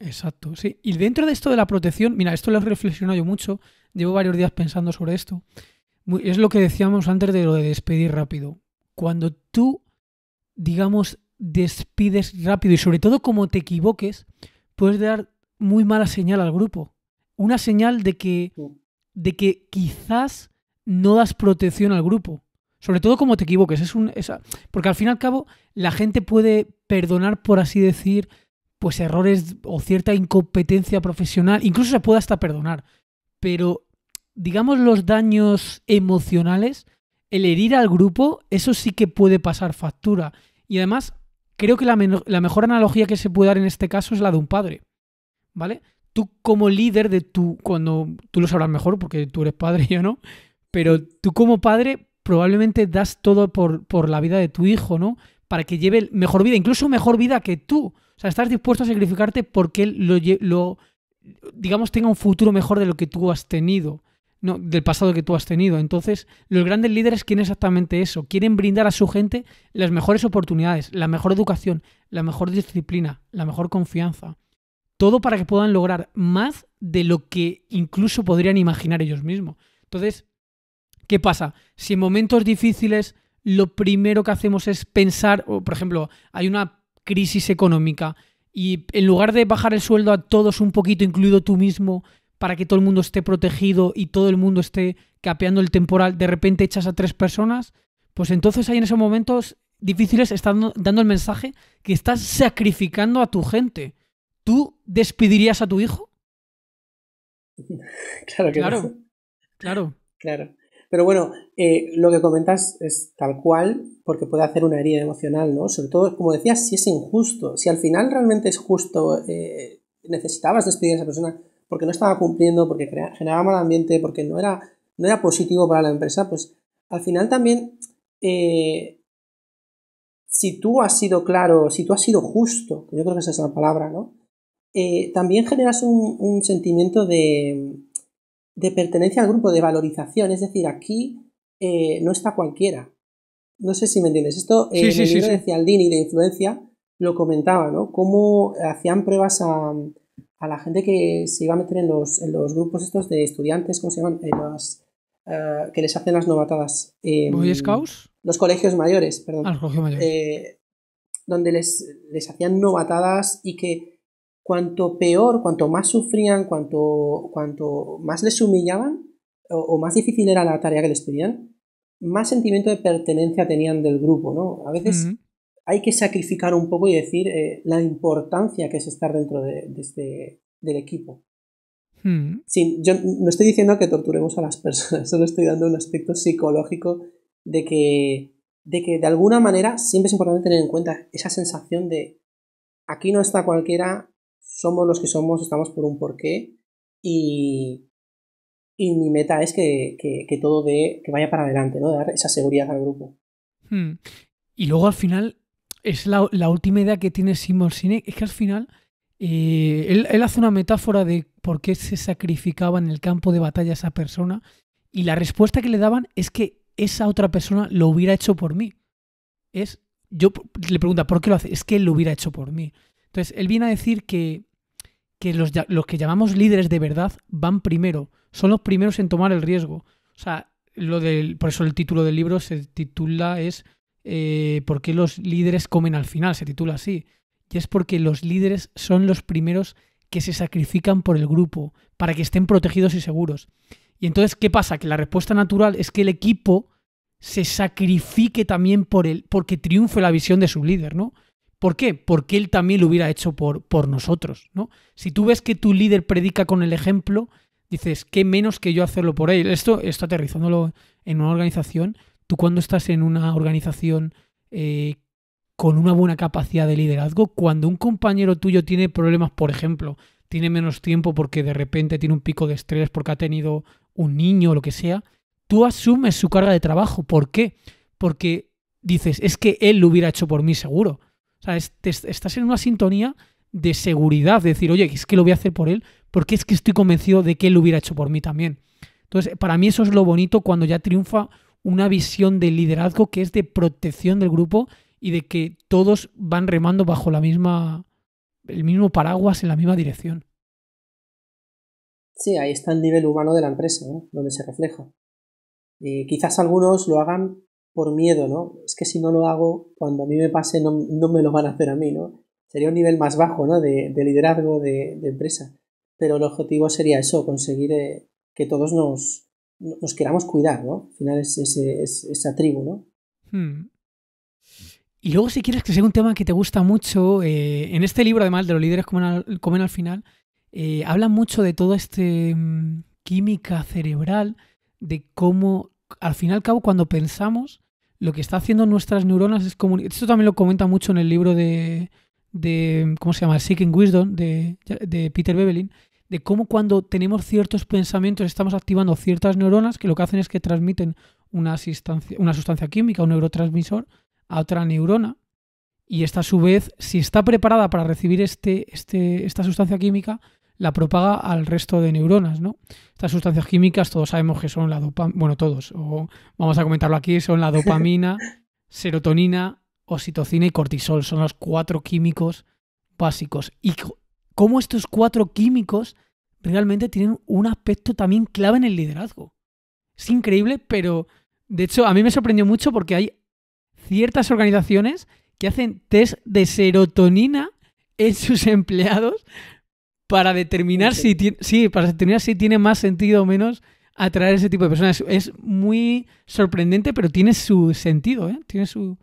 Exacto, sí. Y dentro de esto de la protección, mira, esto lo he reflexionado yo mucho, llevo varios días pensando sobre esto. Es lo que decíamos antes de lo de despedir rápido. Cuando tú, digamos, despides rápido y sobre todo como te equivoques, puedes dar muy mala señal al grupo. Una señal de que, de que quizás no das protección al grupo. Sobre todo como te equivoques. Es un, esa porque al fin y al cabo la gente puede perdonar, por así decir, pues errores o cierta incompetencia profesional. Incluso se puede hasta perdonar. Pero digamos los daños emocionales, el herir al grupo, eso sí que puede pasar factura. Y además, creo que la, la mejor analogía que se puede dar en este caso es la de un padre. ¿Vale? Tú como líder de tu, cuando tú lo sabrás mejor porque tú eres padre y yo no, pero tú como padre probablemente das todo por, la vida de tu hijo, ¿no? Para que lleve mejor vida, incluso mejor vida que tú. O sea, estás dispuesto a sacrificarte porque él lo, lo digamos, tenga un futuro mejor de lo que tú has tenido. No, del pasado que tú has tenido. Entonces, los grandes líderes quieren exactamente eso. Quieren brindar a su gente las mejores oportunidades, la mejor educación, la mejor disciplina, la mejor confianza. Todo para que puedan lograr más de lo que incluso podrían imaginar ellos mismos. Entonces, ¿Qué pasa? Si en momentos difíciles lo primero que hacemos es pensar, o por ejemplo, hay una crisis económica y en lugar de bajar el sueldo a todos un poquito, incluido tú mismo, para que todo el mundo esté protegido y todo el mundo esté capeando el temporal, de repente echas a tres personas, pues entonces ahí en esos momentos difíciles estás dando el mensaje que estás sacrificando a tu gente. ¿Tú despedirías a tu hijo? Claro Claro. Claro. Pero bueno, eh, lo que comentas es tal cual, porque puede hacer una herida emocional, ¿no? Sobre todo, como decías, si es injusto, si al final realmente es justo, eh, necesitabas despedir a esa persona porque no estaba cumpliendo, porque generaba mal ambiente, porque no era, no era positivo para la empresa, pues al final también, eh, si tú has sido claro, si tú has sido justo, que yo creo que esa es la palabra, ¿no? también generas un sentimiento de, de pertenencia al grupo, de valorización. Es decir, aquí eh, no está cualquiera. No sé si me entiendes. Esto eh, el de Cialdini de influencia lo comentaba, ¿no? Cómo hacían pruebas a, la gente que se iba a meter en los, en los grupos estos de estudiantes, ¿cómo se llaman? Eh, que les hacen las novatadas. Em, los colegios mayores, perdón. Ah, los colegios mayores. donde les, les hacían novatadas y que cuanto peor, cuanto más sufrían, cuanto, más les humillaban o, más difícil era la tarea que les pedían, más sentimiento de pertenencia tenían del grupo, ¿no? A veces hay que sacrificar un poco y decir eh, la importancia que es estar dentro de, este, del equipo. Hmm. yo no estoy diciendo que torturemos a las personas, solo estoy dando un aspecto psicológico de que, de que de alguna manera siempre es importante tener en cuenta esa sensación de aquí no está cualquiera, somos los que somos, estamos por un porqué y, y mi meta es que, que, todo de, que vaya para adelante, ¿no? dar esa seguridad al grupo. Hmm. Y luego al final, es la, última idea que tiene Simon Sinek, es que al final eh, él, hace una metáfora de por qué se sacrificaba en el campo de batalla esa persona y la respuesta que le daban es que esa otra persona lo hubiera hecho por mí. Es, yo le pregunta, ¿por qué lo hace? Es que él lo hubiera hecho por mí. Entonces, él viene a decir que que los, que llamamos líderes de verdad van primero, son los primeros en tomar el riesgo. O sea, lo del, por eso el título del libro se titula es eh, ¿Por qué los líderes comen al final? Se titula así. Y es porque los líderes son los primeros que se sacrifican por el grupo, para que estén protegidos y seguros. Y entonces, ¿qué pasa? Que la respuesta natural es que el equipo se sacrifique también por él, porque triunfe la visión de su líder, ¿no? ¿Por qué? Porque Él también lo hubiera hecho por, nosotros. ¿no? Si tú ves que tu líder predica con el ejemplo, dices, ¿qué menos que yo hacerlo por Él? Esto, está aterrizándolo en una organización, tú cuando estás en una organización eh, con una buena capacidad de liderazgo, cuando un compañero tuyo tiene problemas, por ejemplo, tiene menos tiempo porque de repente tiene un pico de estrés porque ha tenido un niño o lo que sea, tú asumes su carga de trabajo. ¿Por qué? Porque dices, es que él lo hubiera hecho por mí seguro. O sea, estás en una sintonía de seguridad, de decir, oye, es que lo voy a hacer por él, porque es que estoy convencido de que él lo hubiera hecho por mí también. Entonces, para mí eso es lo bonito cuando ya triunfa una visión de liderazgo que es de protección del grupo y de que todos van remando bajo la misma el mismo paraguas en la misma dirección. Sí, ahí está el nivel humano de la empresa, donde se refleja. Eh, quizás algunos lo hagan por miedo, ¿no? Es que si no lo hago, cuando a mí me pase, no, me lo van a hacer a mí, ¿no? Sería un nivel más bajo, ¿no? De, liderazgo de, empresa. Pero el objetivo sería eso, conseguir eh, que todos nos, nos queramos cuidar, ¿no? Al final es, esa tribu, ¿no? Hmm. Y luego, si quieres que sea un tema que te gusta mucho, eh, en este libro, además, de los líderes comen al, comen al final, eh, habla mucho de toda esta mm, química cerebral, de cómo, al fin y al cabo, cuando pensamos, lo que está haciendo nuestras neuronas es Esto también lo comenta mucho en el libro de, de ¿cómo se llama? Seeking Wisdom de, Peter Bevelin de cómo cuando tenemos ciertos pensamientos estamos activando ciertas neuronas que lo que hacen es que transmiten una sustancia, una sustancia química, un neurotransmisor, a otra neurona. Y esta a su vez, si está preparada para recibir este, este, esta sustancia química, la propaga al resto de neuronas, ¿no? Estas sustancias químicas todos sabemos que son la dopamina, bueno, todos, o vamos a comentarlo aquí, son la dopamina, serotonina, oxitocina y cortisol, son los cuatro químicos básicos. Y cómo estos cuatro químicos realmente tienen un aspecto también clave en el liderazgo. Es increíble, pero de hecho a mí me sorprendió mucho porque hay ciertas organizaciones que hacen test de serotonina en sus empleados para determinar si tiene, sí, para determinar si tiene más sentido o menos atraer ese tipo de personas. Es muy sorprendente, pero tiene su sentido, ¿eh? Tiene su.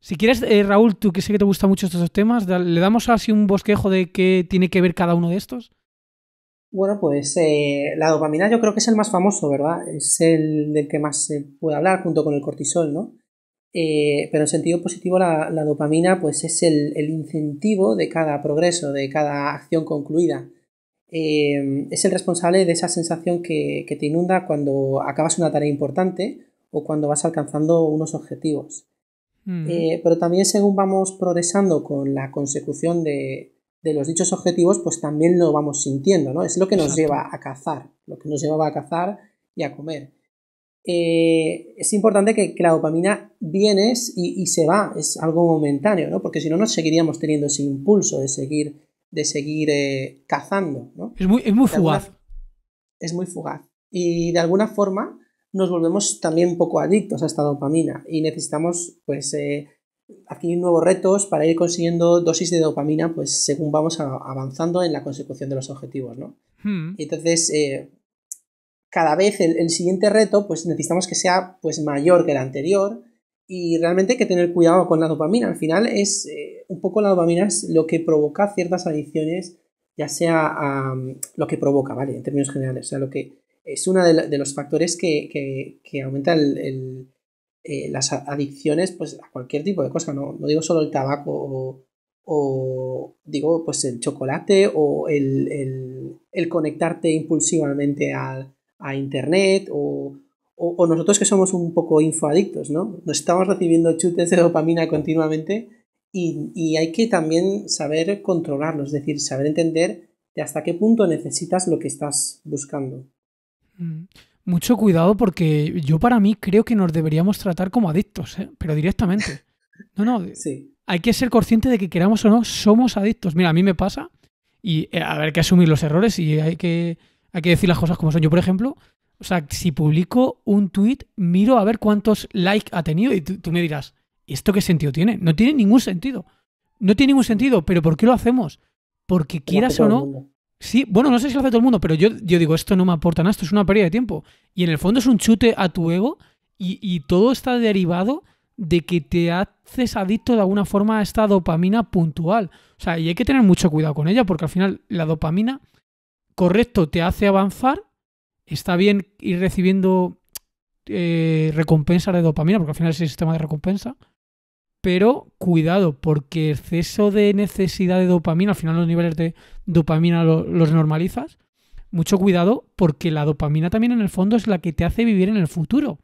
Si quieres, eh, Raúl, tú que sé que te gustan mucho estos temas, le damos así un bosquejo de qué tiene que ver cada uno de estos. Bueno, pues eh, la dopamina yo creo que es el más famoso, ¿verdad? Es el del que más se puede hablar junto con el cortisol, ¿no? Eh, pero en sentido positivo la, dopamina pues es el, incentivo de cada progreso, de cada acción concluida. Eh, es el responsable de esa sensación que, te inunda cuando acabas una tarea importante o cuando vas alcanzando unos objetivos. Mm. Eh, pero también según vamos progresando con la consecución de, los dichos objetivos, pues también lo vamos sintiendo, ¿no? Es lo que nos lleva a cazar, lo que nos llevaba a cazar y a comer. Eh, es importante que, la dopamina viene y, se va, es algo momentáneo, ¿no? Porque si no, nos seguiríamos teniendo ese impulso de seguir, de seguir eh, cazando, Es muy, fugaz. es muy fugaz. Y de alguna forma nos volvemos también poco adictos a esta dopamina y necesitamos, pues, eh, adquirir nuevos retos para ir consiguiendo dosis de dopamina, pues, según vamos avanzando en la consecución de los objetivos, ¿no? Hmm. Entonces, eh, cada vez el, siguiente reto, pues necesitamos que sea pues, mayor que el anterior y realmente hay que tener cuidado con la dopamina. Al final es eh, un poco la dopamina es lo que provoca ciertas adicciones, ya sea lo que provoca, ¿vale? En términos generales, o sea, lo que es uno de, los factores que, que, aumenta eh, las adicciones pues, a cualquier tipo de cosa, no, no digo solo el tabaco o, digo pues el chocolate o el conectarte impulsivamente al a Internet o, nosotros que somos un poco infoadictos, ¿no? Nos estamos recibiendo chutes de dopamina continuamente y, hay que también saber controlarlo, es decir, saber entender de hasta qué punto necesitas lo que estás buscando. Mm. mucho cuidado porque yo para mí creo que nos deberíamos tratar como adictos, ¿eh? pero directamente. No, no, hay que ser consciente de que queramos o no, somos adictos. Mira, a mí me pasa y eh, a ver, hay que asumir los errores y hay que hay que decir las cosas como son. Yo, por ejemplo, o sea, si publico un tweet, miro a ver cuántos likes ha tenido y tú, me dirás, esto qué sentido tiene? No tiene ningún sentido. No tiene ningún sentido, pero ¿por qué lo hacemos? Porque quieras o no. Sí, bueno, no sé si lo hace todo el mundo, pero yo, yo digo, esto no me aporta nada, esto es una pérdida de tiempo. Y en el fondo es un chute a tu ego y, y todo está derivado de que te haces adicto de alguna forma a esta dopamina puntual. O sea, y hay que tener mucho cuidado con ella porque al final la dopamina correcto te hace avanzar, está bien ir recibiendo eh, recompensas de dopamina, porque al final es el sistema de recompensa, pero cuidado, porque exceso de necesidad de dopamina, al final los niveles de dopamina los normalizas, mucho cuidado, porque la dopamina también en el fondo es la que te hace vivir en el futuro,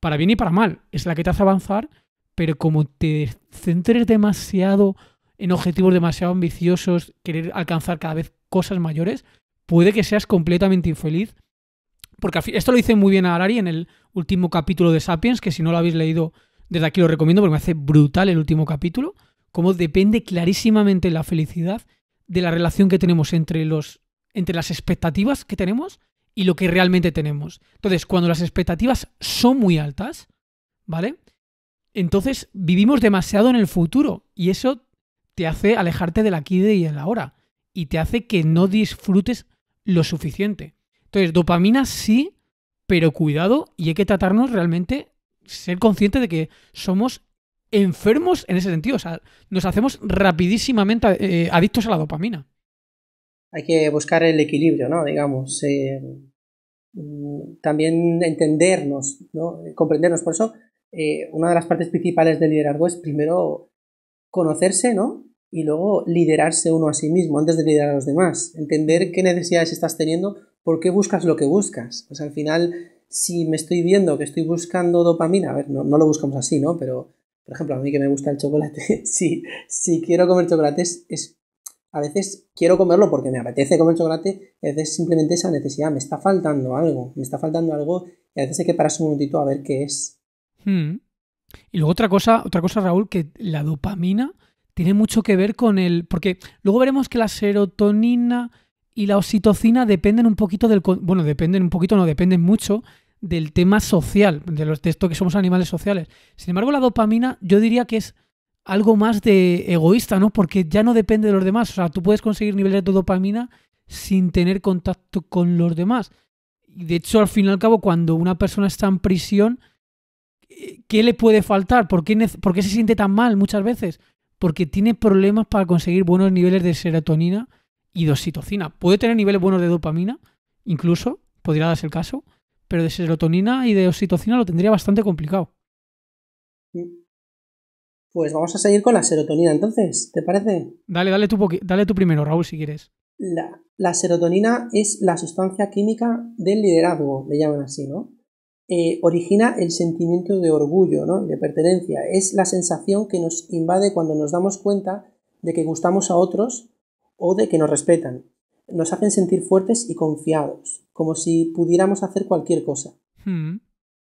para bien y para mal, es la que te hace avanzar, pero como te centres demasiado en objetivos demasiado ambiciosos, querer alcanzar cada vez cosas mayores, puede que seas completamente infeliz. Porque esto lo dice muy bien a Harari en el último capítulo de Sapiens, que si no lo habéis leído, desde aquí lo recomiendo porque me hace brutal el último capítulo. Cómo depende clarísimamente la felicidad de la relación que tenemos entre, los, entre las expectativas que tenemos y lo que realmente tenemos. Entonces, cuando las expectativas son muy altas, ¿vale? Entonces vivimos demasiado en el futuro y eso te hace alejarte del aquí y la ahora y te hace que no disfrutes lo suficiente. Entonces, dopamina sí, pero cuidado y hay que tratarnos realmente, ser consciente de que somos enfermos en ese sentido. O sea, nos hacemos rapidísimamente eh, adictos a la dopamina. Hay que buscar el equilibrio, ¿no? Digamos, eh, mm, también entendernos, ¿no? Comprendernos. Por eso, eh, una de las partes principales del liderazgo es primero conocerse, ¿no? y luego liderarse uno a sí mismo antes de liderar a los demás, entender qué necesidades estás teniendo, por qué buscas lo que buscas. Pues al final, si me estoy viendo que estoy buscando dopamina, a ver, no, no lo buscamos así, ¿no? Pero, por ejemplo, a mí que me gusta el chocolate, si, si quiero comer chocolate es, a veces quiero comerlo porque me apetece comer chocolate, es a veces simplemente esa necesidad, me está faltando algo, me está faltando algo y a veces hay que pararse un momentito a ver qué es. Hmm. Y luego otra cosa, otra cosa, Raúl, que la dopamina tiene mucho que ver con el... Porque luego veremos que la serotonina y la oxitocina dependen un poquito del... Bueno, dependen un poquito, no, dependen mucho del tema social, de, los, de esto que somos animales sociales. Sin embargo, la dopamina yo diría que es algo más de egoísta, ¿no? Porque ya no depende de los demás. O sea, tú puedes conseguir niveles de dopamina sin tener contacto con los demás. Y de hecho, al fin y al cabo, cuando una persona está en prisión, eh, ¿qué le puede faltar? por qué se siente tan mal muchas veces? porque tiene problemas para conseguir buenos niveles de serotonina y de oxitocina. Puede tener niveles buenos de dopamina, incluso, podría darse el caso, pero de serotonina y de oxitocina lo tendría bastante complicado. Pues vamos a seguir con la serotonina entonces, ¿te parece? Dale, dale tú, dale primero, Raúl, si quieres. La, la serotonina es la sustancia química del liderazgo, le llaman así, ¿no? Eh, origina el sentimiento de orgullo, ¿no? de pertenencia. Es la sensación que nos invade cuando nos damos cuenta de que gustamos a otros o de que nos respetan. Nos hacen sentir fuertes y confiados, como si pudiéramos hacer cualquier cosa. Hmm.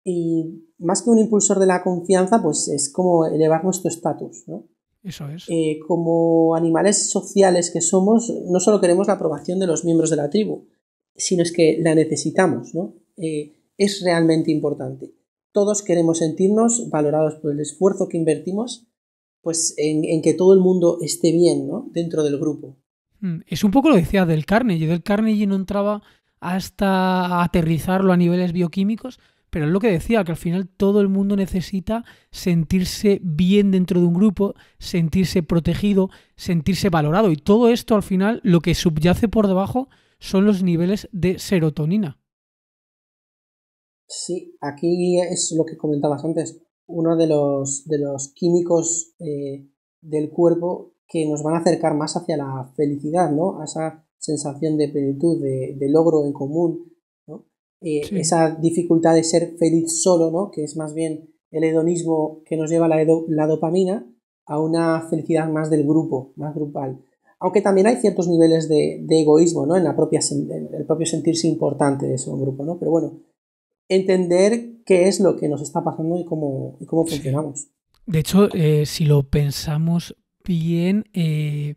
Y más que un impulsor de la confianza, pues es como elevar nuestro estatus, Eso es. Eh, como animales sociales que somos, no solo queremos la aprobación de los miembros de la tribu, sino es que la necesitamos, ¿no? Eh, es realmente importante. Todos queremos sentirnos valorados por el esfuerzo que invertimos, pues en, que todo el mundo esté bien, ¿no? Dentro del grupo. Mm, es un poco lo que decía del Carnegie. Del Carnegie no entraba hasta aterrizarlo a niveles bioquímicos, pero es lo que decía, que al final todo el mundo necesita sentirse bien dentro de un grupo, sentirse protegido, sentirse valorado. Y todo esto al final lo que subyace por debajo son los niveles de serotonina. Sí, aquí es lo que comentabas antes, uno de los, de los químicos eh, del cuerpo que nos van a acercar más hacia la felicidad, ¿no? A esa sensación de plenitud, de, logro en común, eh, Esa dificultad de ser feliz solo, ¿no? Que es más bien el hedonismo que nos lleva la, dopamina a una felicidad más del grupo, más grupal. Aunque también hay ciertos niveles de, egoísmo, ¿no? En, la propia, el propio sentirse importante de ese grupo, ¿no? Pero bueno, entender qué es lo que nos está pasando y cómo, cómo funcionamos. De hecho, eh, si lo pensamos bien, eh,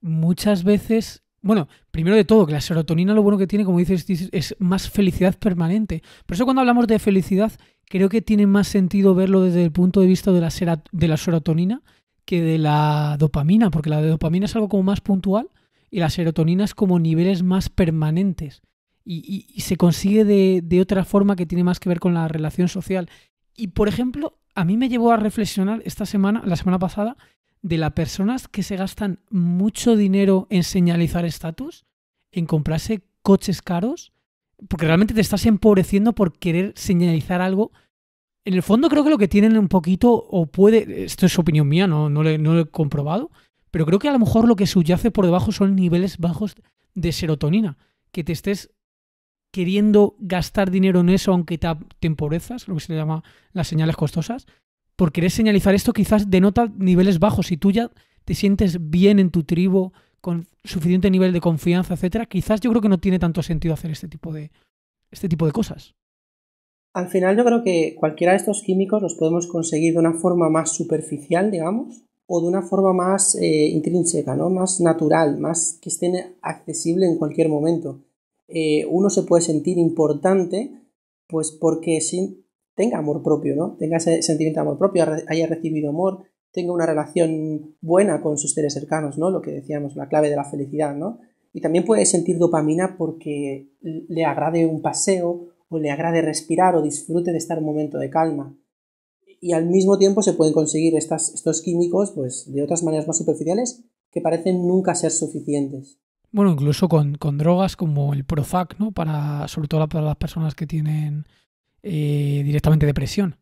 muchas veces bueno, primero de todo, que la serotonina lo bueno que tiene, como dices, es más felicidad permanente. Por eso cuando hablamos de felicidad, creo que tiene más sentido verlo desde el punto de vista de la, de la serotonina que de la dopamina, porque la de dopamina es algo como más puntual y la serotonina es como niveles más permanentes y, se consigue de, otra forma que tiene más que ver con la relación social. Y por ejemplo, a mí me llevó a reflexionar esta semana, la semana pasada, de las personas que se gastan mucho dinero en señalizar estatus, en comprarse coches caros, porque realmente te estás empobreciendo por querer señalizar algo en el fondo creo que lo que tienen un poquito, o puede, esto es opinión mía, no, no, le, no lo he comprobado, pero creo que a lo mejor lo que subyace por debajo son niveles bajos de serotonina. Que te estés queriendo gastar dinero en eso aunque te, te empobrezas, lo que se le llama las señales costosas, por querer señalizar esto quizás denota niveles bajos. Si tú ya te sientes bien en tu tribu, con suficiente nivel de confianza, etcétera, quizás yo creo que no tiene tanto sentido hacer este tipo de, este tipo de cosas. Al final yo creo que cualquiera de estos químicos los podemos conseguir de una forma más superficial, digamos, o de una forma más eh, intrínseca, ¿no? más natural, más que estén accesible en cualquier momento. Eh, uno se puede sentir importante, pues porque tenga amor propio, ¿no? Tenga ese sentimiento de amor propio, haya recibido amor, tenga una relación buena con sus seres cercanos, ¿no? Lo que decíamos, la clave de la felicidad, ¿no? Y también puede sentir dopamina porque le agrade un paseo o le agrade respirar o disfrute de estar en un momento de calma. Y al mismo tiempo se pueden conseguir estos químicos pues, de otras maneras más superficiales que parecen nunca ser suficientes bueno, incluso con, drogas como el Prozac, ¿no? Para, sobre todo para las personas que tienen eh, directamente depresión.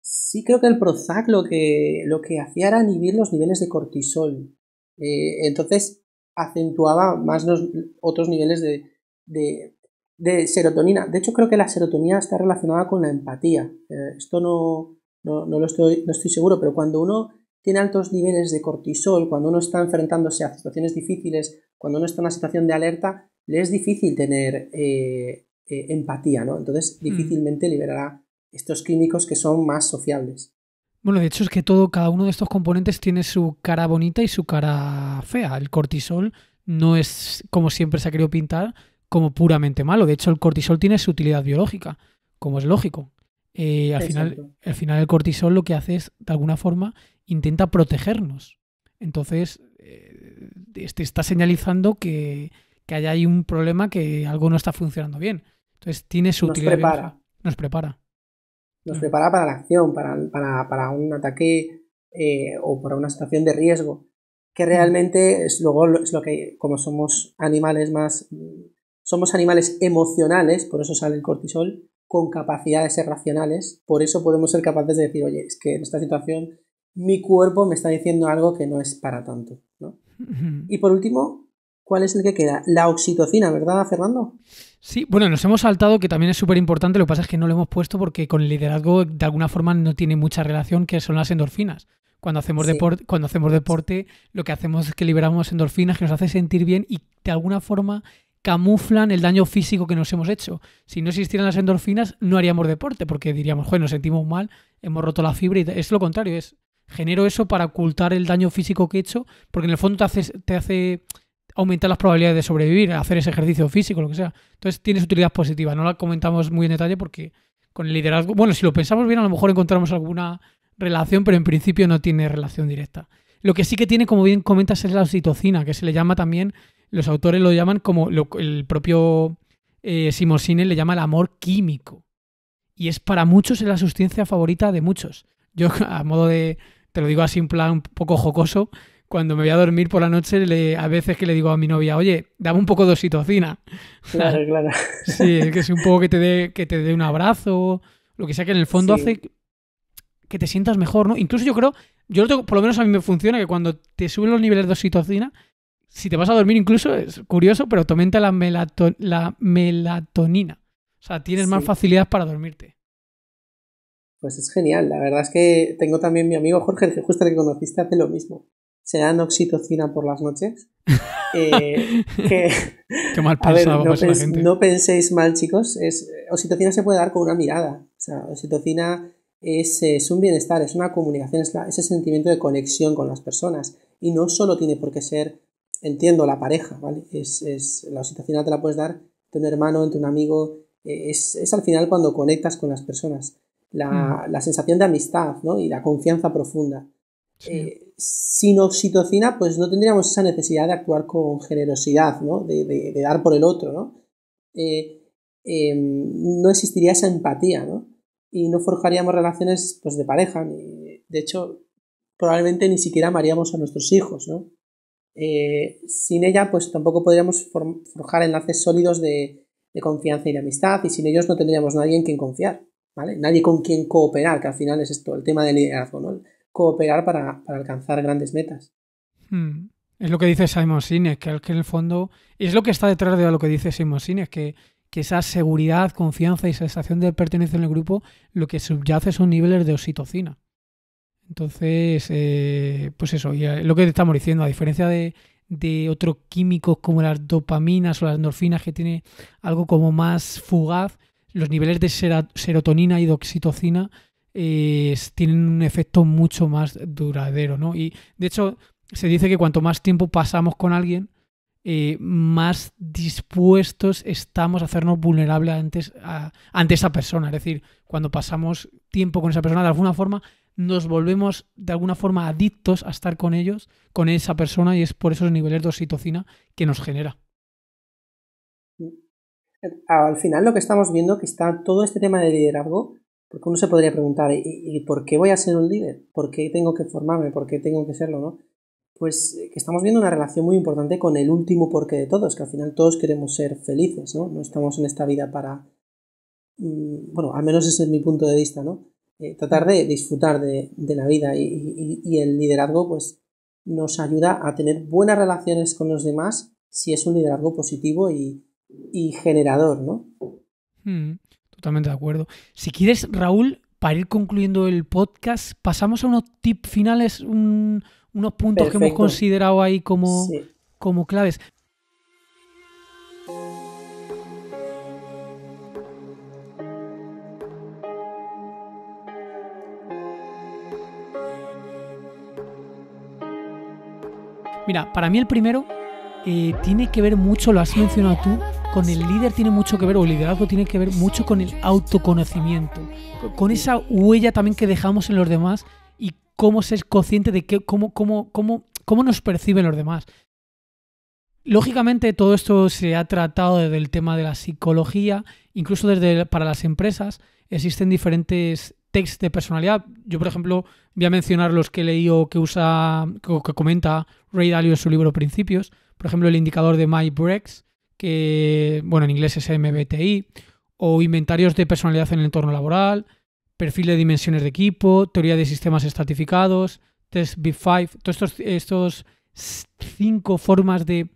Sí, creo que el Prozac lo que, lo que hacía era inhibir los niveles de cortisol. Eh, entonces acentuaba más los otros niveles de, de, de, serotonina. De hecho, creo que la serotonina está relacionada con la empatía. Eh, esto no, no, no, lo estoy, no estoy seguro, pero cuando uno tiene altos niveles de cortisol, cuando uno está enfrentándose a situaciones difíciles, cuando uno está en una situación de alerta, le es difícil tener eh, eh, empatía, ¿no? Entonces mm. difícilmente liberará estos químicos que son más sociables. Bueno, de hecho es que todo, cada uno de estos componentes tiene su cara bonita y su cara fea. El cortisol no es, como siempre se ha querido pintar, como puramente malo. De hecho, el cortisol tiene su utilidad biológica, como es lógico. Eh, al, final, al final el cortisol lo que hace es, de alguna forma, intenta protegernos. Entonces, eh, este está señalizando que, que hay un problema, que algo no está funcionando bien. Entonces, tiene su nos utilidad. Prepara. nos prepara. Nos prepara para la acción, para, un ataque eh, o para una situación de riesgo. Que realmente es, luego es lo que, como somos animales más. Somos animales emocionales, por eso sale el cortisol, con capacidades ser racionales. Por eso podemos ser capaces de decir, oye, es que en esta situación mi cuerpo me está diciendo algo que no es para tanto. ¿no? Y por último, ¿cuál es el que queda? La oxitocina, ¿verdad, Fernando? Sí, bueno, nos hemos saltado, que también es súper importante, lo que pasa es que no lo hemos puesto porque con el liderazgo de alguna forma no tiene mucha relación, que son las endorfinas. Cuando hacemos, deporte, cuando hacemos deporte, lo que hacemos es que liberamos endorfinas que nos hace sentir bien y de alguna forma camuflan el daño físico que nos hemos hecho. Si no existieran las endorfinas, no haríamos deporte, porque diríamos, joder, nos sentimos mal, hemos roto la fibra y es lo contrario, es genero eso para ocultar el daño físico que he hecho, porque en el fondo te hace, te hace aumentar las probabilidades de sobrevivir, hacer ese ejercicio físico, lo que sea. Entonces tienes utilidad positiva, no la comentamos muy en detalle porque con el liderazgo, bueno, si lo pensamos bien, a lo mejor encontramos alguna relación, pero en principio no tiene relación directa. Lo que sí que tiene, como bien comentas, es la oxitocina, que se le llama también, los autores lo llaman como el propio eh, Simosine le llama el amor químico. Y es para muchos es la sustancia favorita de muchos. Yo, a modo de, te lo digo así en plan un poco jocoso, cuando me voy a dormir por la noche, le, a veces que le digo a mi novia, oye, dame un poco de oxitocina. Claro, sí, es que es un poco que te dé, que te dé un abrazo, lo que sea que en el fondo hace que te sientas mejor, ¿no? Incluso yo creo, yo lo tengo, por lo menos a mí me funciona que cuando te suben los niveles de oxitocina, si te vas a dormir incluso, es curioso, pero te aumenta la, melatonina. O sea, tienes más facilidad para dormirte. Pues es genial. La verdad es que tengo también mi amigo Jorge, que justo que conociste, hace lo mismo. Se dan oxitocina por las noches. Eh, qué mal pensado, no, penséis mal, chicos. oxitocina se puede dar con una mirada. O sea, oxitocina es, un bienestar, es una comunicación, es ese sentimiento de conexión con las personas. Y no solo tiene por qué ser, entiendo, la pareja, ¿vale? Es, la oxitocina te la puedes dar de un hermano, entre un amigo. Eh, es al final cuando conectas con las personas la, sensación de amistad ¿no? y la confianza profunda. Eh, sin oxitocina, pues no tendríamos esa necesidad de actuar con generosidad, de, dar por el otro. ¿no? Eh, em, no existiría esa empatía ¿no? y no forjaríamos relaciones pues, de pareja. de hecho, probablemente ni siquiera amaríamos a nuestros hijos. ¿no? Eh, sin ella, pues tampoco podríamos forjar enlaces sólidos de, de, confianza y de amistad, y sin ellos no tendríamos nadie en quien confiar. ¿vale? Nadie con quien cooperar, que al final es esto, el tema del liderazgo, ¿no? Cooperar para, alcanzar grandes metas. Hmm. Es lo que dice Simon Sinek, que, en el fondo es lo que está detrás de lo que dice Simon Sinek, que, esa seguridad, confianza y sensación de pertenencia en el grupo lo que subyace son niveles de oxitocina. Entonces, eh, pues eso, y eh, lo que estamos diciendo, a diferencia de, otros químicos como las dopaminas o las endorfinas que tiene algo como más fugaz, los niveles de serotonina y de oxitocina eh, tienen un efecto mucho más duradero, ¿no? Y de hecho, se dice que cuanto más tiempo pasamos con alguien, eh, más dispuestos estamos a hacernos vulnerables ante esa persona. Es decir, cuando pasamos tiempo con esa persona, de alguna forma nos volvemos de alguna forma adictos a estar con ellos, con esa persona, y es por esos niveles de oxitocina que nos genera al final lo que estamos viendo que está todo este tema de liderazgo, porque uno se podría preguntar, ¿y, por qué voy a ser un líder? ¿Por qué tengo que formarme? ¿Por qué tengo que serlo? ¿no? Pues eh, que estamos viendo una relación muy importante con el último porqué de todos, que al final todos queremos ser felices, ¿no? No estamos en esta vida para, mm, bueno, al menos ese es mi punto de vista, ¿no? Eh, tratar de disfrutar de, de la vida y, y, y el liderazgo, pues nos ayuda a tener buenas relaciones con los demás si es un liderazgo positivo y, y generador, ¿no? Hmm, totalmente de acuerdo. Si quieres, Raúl, para ir concluyendo el podcast, pasamos a unos tips finales, unos puntos que hemos considerado ahí como, como claves. Mira, para mí el primero eh, tiene que ver mucho, lo has mencionado tú, con el líder tiene mucho que ver, o el liderazgo tiene que ver mucho con el autoconocimiento, con esa huella también que dejamos en los demás y cómo se es consciente de cómo, cómo, cómo, nos perciben los demás. Lógicamente todo esto se ha tratado desde el tema de la psicología, incluso desde para las empresas existen diferentes textos de personalidad. Yo, por ejemplo, voy a mencionar los que he leído, que usa que comenta Ray Dalio en su libro Principios. Por ejemplo, el indicador de My Breaks, que, bueno, en inglés es MBTI, o inventarios de personalidad en el entorno laboral, perfil de dimensiones de equipo, teoría de sistemas estratificados, test B5, todos estos, cinco formas de,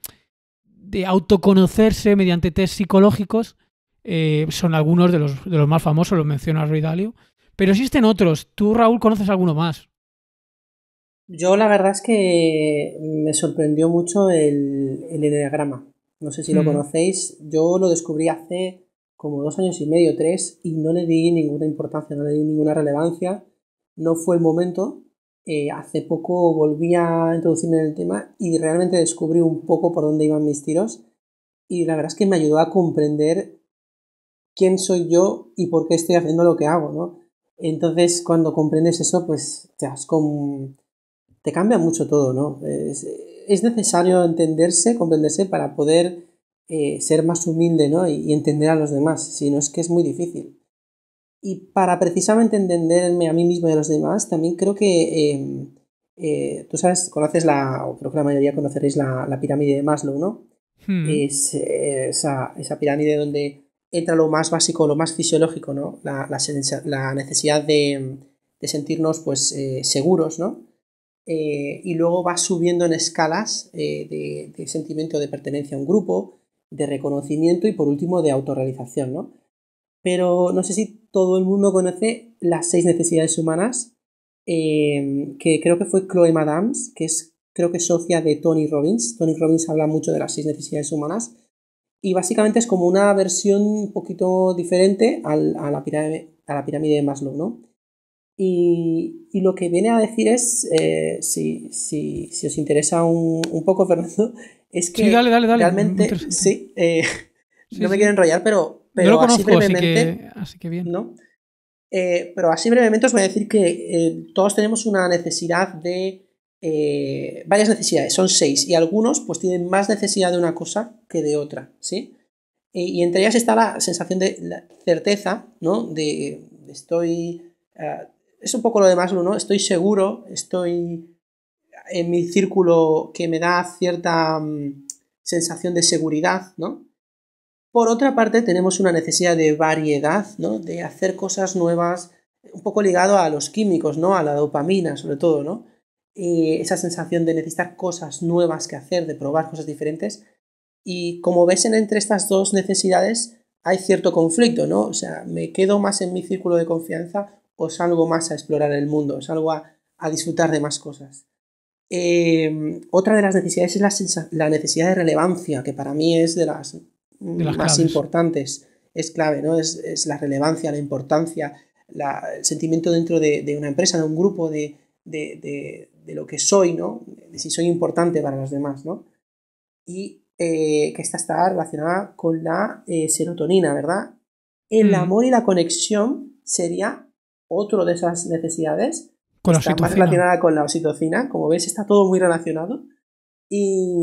autoconocerse mediante test psicológicos eh, son algunos de los, más famosos, los menciona Roy Dalio. Pero existen otros. ¿Tú, Raúl, conoces alguno más? Yo la verdad es que me sorprendió mucho el, el no sé si lo mm. conocéis. Yo lo descubrí hace como dos años y medio, tres, y no le di ninguna importancia, no le di ninguna relevancia. No fue el momento. Eh, hace poco volví a introducirme en el tema y realmente descubrí un poco por dónde iban mis tiros. Y la verdad es que me ayudó a comprender quién soy yo y por qué estoy haciendo lo que hago, ¿no? Entonces, cuando comprendes eso, pues te das con te cambia mucho todo, ¿no? Es, necesario entenderse, comprenderse para poder eh, ser más humilde, ¿no? Y, entender a los demás, si no es que es muy difícil. Y para precisamente entenderme a mí mismo y a los demás, también creo que em, eh, tú sabes, conoces la, o creo que la mayoría conoceréis la, pirámide de Maslow, ¿no? Hmm. Es eh, esa, esa, pirámide donde entra lo más básico, lo más fisiológico, ¿no? La, la, necesidad de, de, sentirnos pues seguros, ¿no? Eh, y luego va subiendo en escalas eh, de, sentimiento de pertenencia a un grupo, de reconocimiento y por último de autorrealización, ¿no? Pero no sé si todo el mundo conoce las seis necesidades humanas, eh, que creo que fue Chloe Madams, que es creo que socia de Tony Robbins. Tony Robbins habla mucho de las seis necesidades humanas. Y básicamente es como una versión un poquito diferente a, la pirámide, a la pirámide de Maslow, ¿no? Y, lo que viene a decir es, eh, si, os interesa un, un, poco, Fernando, es que dale, dale, realmente, sí, eh, no me quiero enrollar, pero, pero así brevemente, así que, bien. ¿no? Eh, pero así brevemente os voy a decir que todos tenemos una necesidad de, varias necesidades, son seis, y algunos pues tienen más necesidad de una cosa que de otra, ¿sí? Y, entre ellas está la sensación de certeza, ¿no? De, estoy es un poco lo demás, uno ¿no? Estoy seguro, estoy en mi círculo que me da cierta mm, sensación de seguridad, ¿no? Por otra parte, tenemos una necesidad de variedad, ¿no? De hacer cosas nuevas, un poco ligado a los químicos, ¿no? A la dopamina, sobre todo, ¿no? esa sensación de necesitar cosas nuevas que hacer, de probar cosas diferentes. Y como ves entre estas dos necesidades, hay cierto conflicto, ¿no? O sea, me quedo más en mi círculo de confianza o algo más a explorar el mundo, es algo a, disfrutar de más cosas. Eh, otra de las necesidades es la, necesidad de relevancia, que para mí es de las, más importantes. Es clave, ¿no? Es, la relevancia, la importancia, el sentimiento dentro de, una empresa, de un grupo, de, de, lo que soy, ¿no? De si soy importante para los demás, ¿no? Y eh, que esta está relacionada con la eh, serotonina, ¿verdad? El mm. amor y la conexión sería otro de esas necesidades está más relacionada con la oxitocina. Como ves, está todo muy relacionado. Y,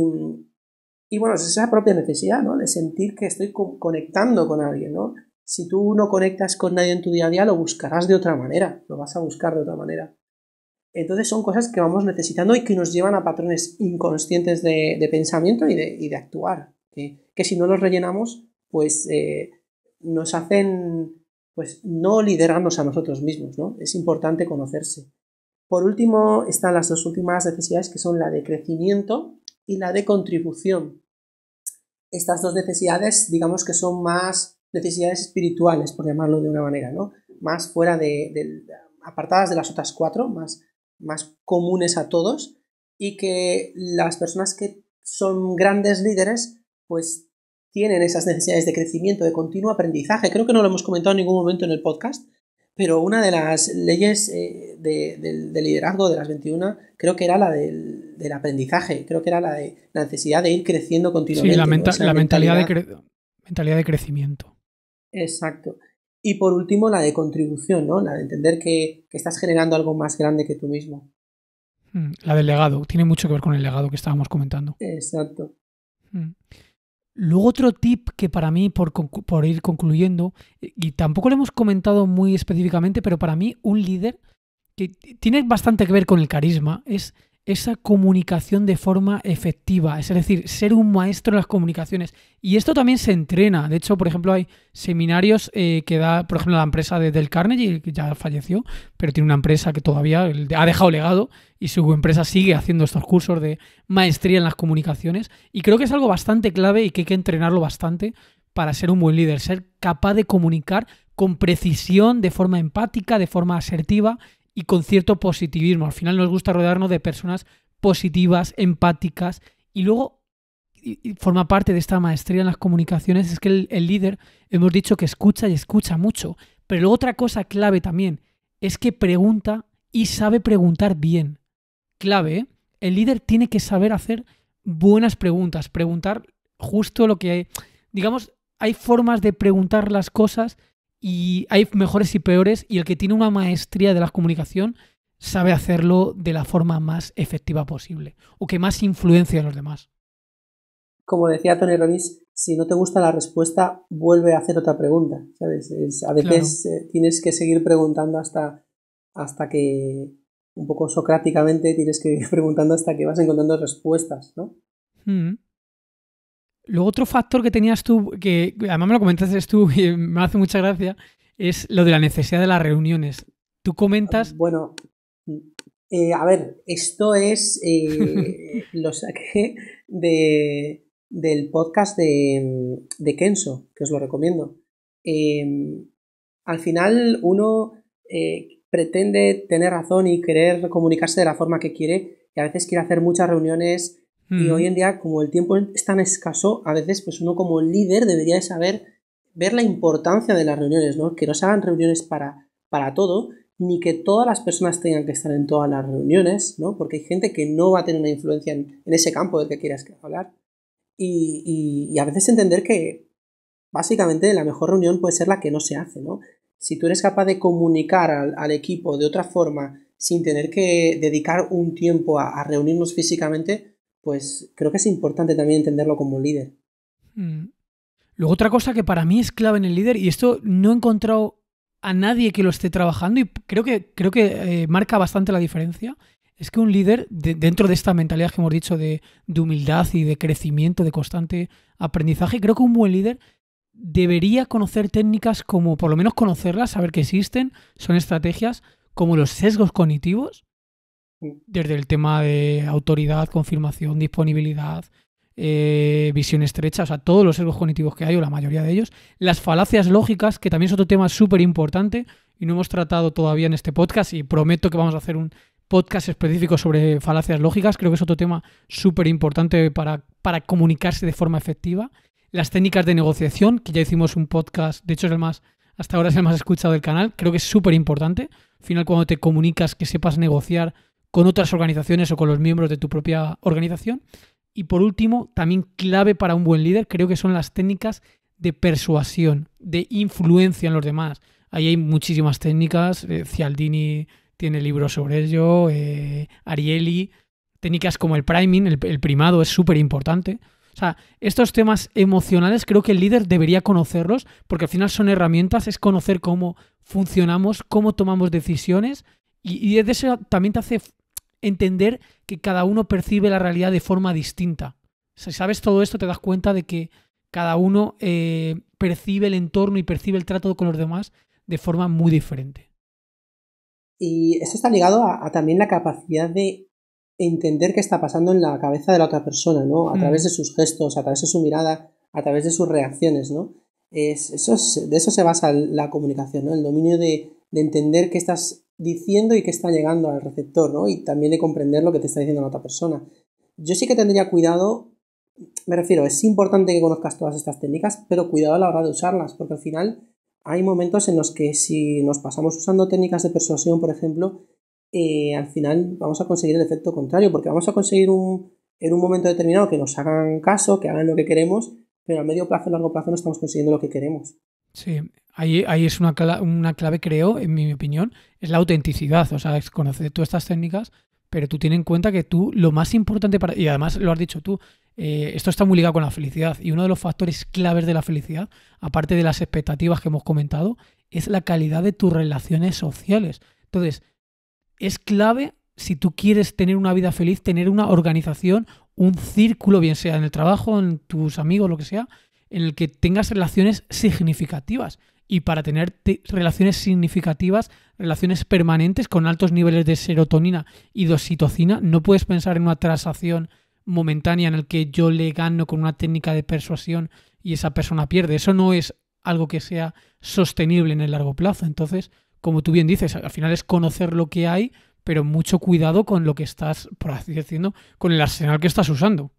y bueno, es esa propia necesidad, De sentir que estoy conectando con alguien, ¿no? Si tú no conectas con nadie en tu día a día, lo buscarás de otra manera, lo vas a buscar de otra manera. Entonces son cosas que vamos necesitando y que nos llevan a patrones inconscientes de, pensamiento y de, actuar, que, si no los rellenamos, pues eh, nos hacen pues no liderarnos a nosotros mismos, ¿no? Es importante conocerse. Por último, están las dos últimas necesidades que son la de crecimiento y la de contribución. Estas dos necesidades, digamos que son más necesidades espirituales, por llamarlo de una manera, ¿no? Más fuera de, apartadas de las otras cuatro, más, más comunes a todos, y que las personas que son grandes líderes, pues tienen esas necesidades de crecimiento, de continuo aprendizaje. Creo que no lo hemos comentado en ningún momento en el podcast, pero una de las leyes eh, del liderazgo de las 21 creo que era la del, aprendizaje, creo que era la de la necesidad de ir creciendo continuamente. Sí, la, mentalidad, de mentalidad de crecimiento. Exacto. Y por último, la de contribución, ¿no? La de entender que, estás generando algo más grande que tú mismo. Hmm, la del legado, tiene mucho que ver con el legado que estábamos comentando. Exacto. Hmm. Luego otro tip que para mí, por, ir concluyendo, eh, y tampoco lo hemos comentado muy específicamente, pero para mí un líder que tiene bastante que ver con el carisma, es esa comunicación de forma efectiva, es decir, ser un maestro en las comunicaciones. Y esto también se entrena. De hecho, por ejemplo, hay seminarios eh, que da, por ejemplo, la empresa de Del Carnegie, que ya falleció, pero tiene una empresa que todavía ha dejado legado y su empresa sigue haciendo estos cursos de maestría en las comunicaciones. Y creo que es algo bastante clave y que hay que entrenarlo bastante para ser un buen líder, ser capaz de comunicar con precisión, de forma empática, de forma asertiva y con cierto positivismo. Al final nos gusta rodearnos de personas positivas, empáticas y luego forma parte de esta maestría en las comunicaciones es que el, líder hemos dicho que escucha y escucha mucho. Pero otra cosa clave también es que pregunta y sabe preguntar bien. Clave, ¿eh? el líder tiene que saber hacer buenas preguntas, preguntar justo lo que hay. Digamos, hay formas de preguntar las cosas y hay mejores y peores y el que tiene una maestría de la comunicación sabe hacerlo de la forma más efectiva posible o que más influencia a los demás. Como decía Tony Robbins, si no te gusta la respuesta, vuelve a hacer otra pregunta. ¿sabes? a veces eh, tienes que seguir preguntando hasta, hasta que, un poco socráticamente, tienes que ir preguntando hasta que vas encontrando respuestas, ¿no? Hmm. Luego otro factor que tenías tú, que además me lo comentaste tú y me hace mucha gracia, es lo de la necesidad de las reuniones. Tú comentas... Ah, bueno, eh, a ver, esto es... Eh, lo saqué de, del podcast de, de, Kenso, que os lo recomiendo. Em, al final uno eh, pretende tener razón y querer comunicarse de la forma que quiere y a veces quiere hacer muchas reuniones y hoy en día, como el tiempo es tan escaso, a veces pues uno como líder debería saber ver la importancia de las reuniones, ¿no? Que no se hagan reuniones para, para todo, ni que todas las personas tengan que estar en todas las reuniones, ¿no? Porque hay gente que no va a tener una influencia en, ese campo del que quieras hablar. Y, y, a veces entender que básicamente la mejor reunión puede ser la que no se hace, ¿no? Si tú eres capaz de comunicar al, al equipo de otra forma sin tener que dedicar un tiempo a reunirnos físicamente, pues creo que es importante también entenderlo como un líder. Mm. Luego otra cosa que para mí es clave en el líder, y esto no he encontrado a nadie que lo esté trabajando, y creo que, creo que eh, marca bastante la diferencia, es que un líder, dentro de esta mentalidad que hemos dicho de, de, humildad y de crecimiento, de constante aprendizaje, creo que un buen líder debería conocer técnicas como, por lo menos conocerlas, saber que existen, son estrategias como los sesgos cognitivos, desde el tema de autoridad, confirmación, disponibilidad, eh, visión estrecha, o sea, todos los sesgos cognitivos que hay, o la mayoría de ellos, las falacias lógicas, que también es otro tema súper importante y no hemos tratado todavía en este podcast y prometo que vamos a hacer un podcast específico sobre falacias lógicas, creo que es otro tema súper importante para, para comunicarse de forma efectiva, las técnicas de negociación, que ya hicimos un podcast, de hecho es el más, hasta ahora es el más escuchado del canal, creo que es súper importante, al final cuando te comunicas, que sepas negociar, con otras organizaciones o con los miembros de tu propia organización. Y por último, también clave para un buen líder, creo que son las técnicas de persuasión, de influencia en los demás. Ahí hay muchísimas técnicas, eh, Cialdini tiene libros sobre ello, eh, técnicas como el priming, el, primado es súper importante. O sea, estos temas emocionales creo que el líder debería conocerlos porque al final son herramientas, es conocer cómo funcionamos, cómo tomamos decisiones y, y eso también te hace entender que cada uno percibe la realidad de forma distinta. Si sabes todo esto, te das cuenta de que cada uno eh, percibe el entorno y percibe el trato con los demás de forma muy diferente. Y eso está ligado a, también la capacidad de entender qué está pasando en la cabeza de la otra persona, ¿no? A mm. través de sus gestos, a través de su mirada, a través de sus reacciones, ¿no? de eso se basa la comunicación, ¿no? El dominio de, de entender qué estás diciendo y qué está llegando al receptor, ¿no? Y también de comprender lo que te está diciendo la otra persona. Yo sí que tendría cuidado, me refiero, es importante que conozcas todas estas técnicas, pero cuidado a la hora de usarlas, porque al final hay momentos en los que si nos pasamos usando técnicas de persuasión, por ejemplo, eh, al final vamos a conseguir el efecto contrario, porque vamos a conseguir un, en un momento determinado que nos hagan caso, que hagan lo que queremos, pero a medio plazo, a largo plazo no estamos consiguiendo lo que queremos. Sí, ahí, ahí es una, clave, una clave, creo, en mi opinión, es la autenticidad. O sea, es conocer todas estas técnicas, pero tú tienes en cuenta que tú lo más importante para... Y además lo has dicho tú, eh, esto está muy ligado con la felicidad. Y uno de los factores claves de la felicidad, aparte de las expectativas que hemos comentado, es la calidad de tus relaciones sociales. Entonces, es clave si tú quieres tener una vida feliz, tener una organización, un círculo, bien sea en el trabajo, en tus amigos, lo que sea, en el que tengas relaciones significativas y para tener relaciones significativas, relaciones permanentes con altos niveles de serotonina y dositocina, no puedes pensar en una transacción momentánea en la que yo le gano con una técnica de persuasión y esa persona pierde. Eso no es algo que sea sostenible en el largo plazo. Entonces, como tú bien dices, al final es conocer lo que hay, pero mucho cuidado con lo que estás, por así decirlo, con el arsenal que estás usando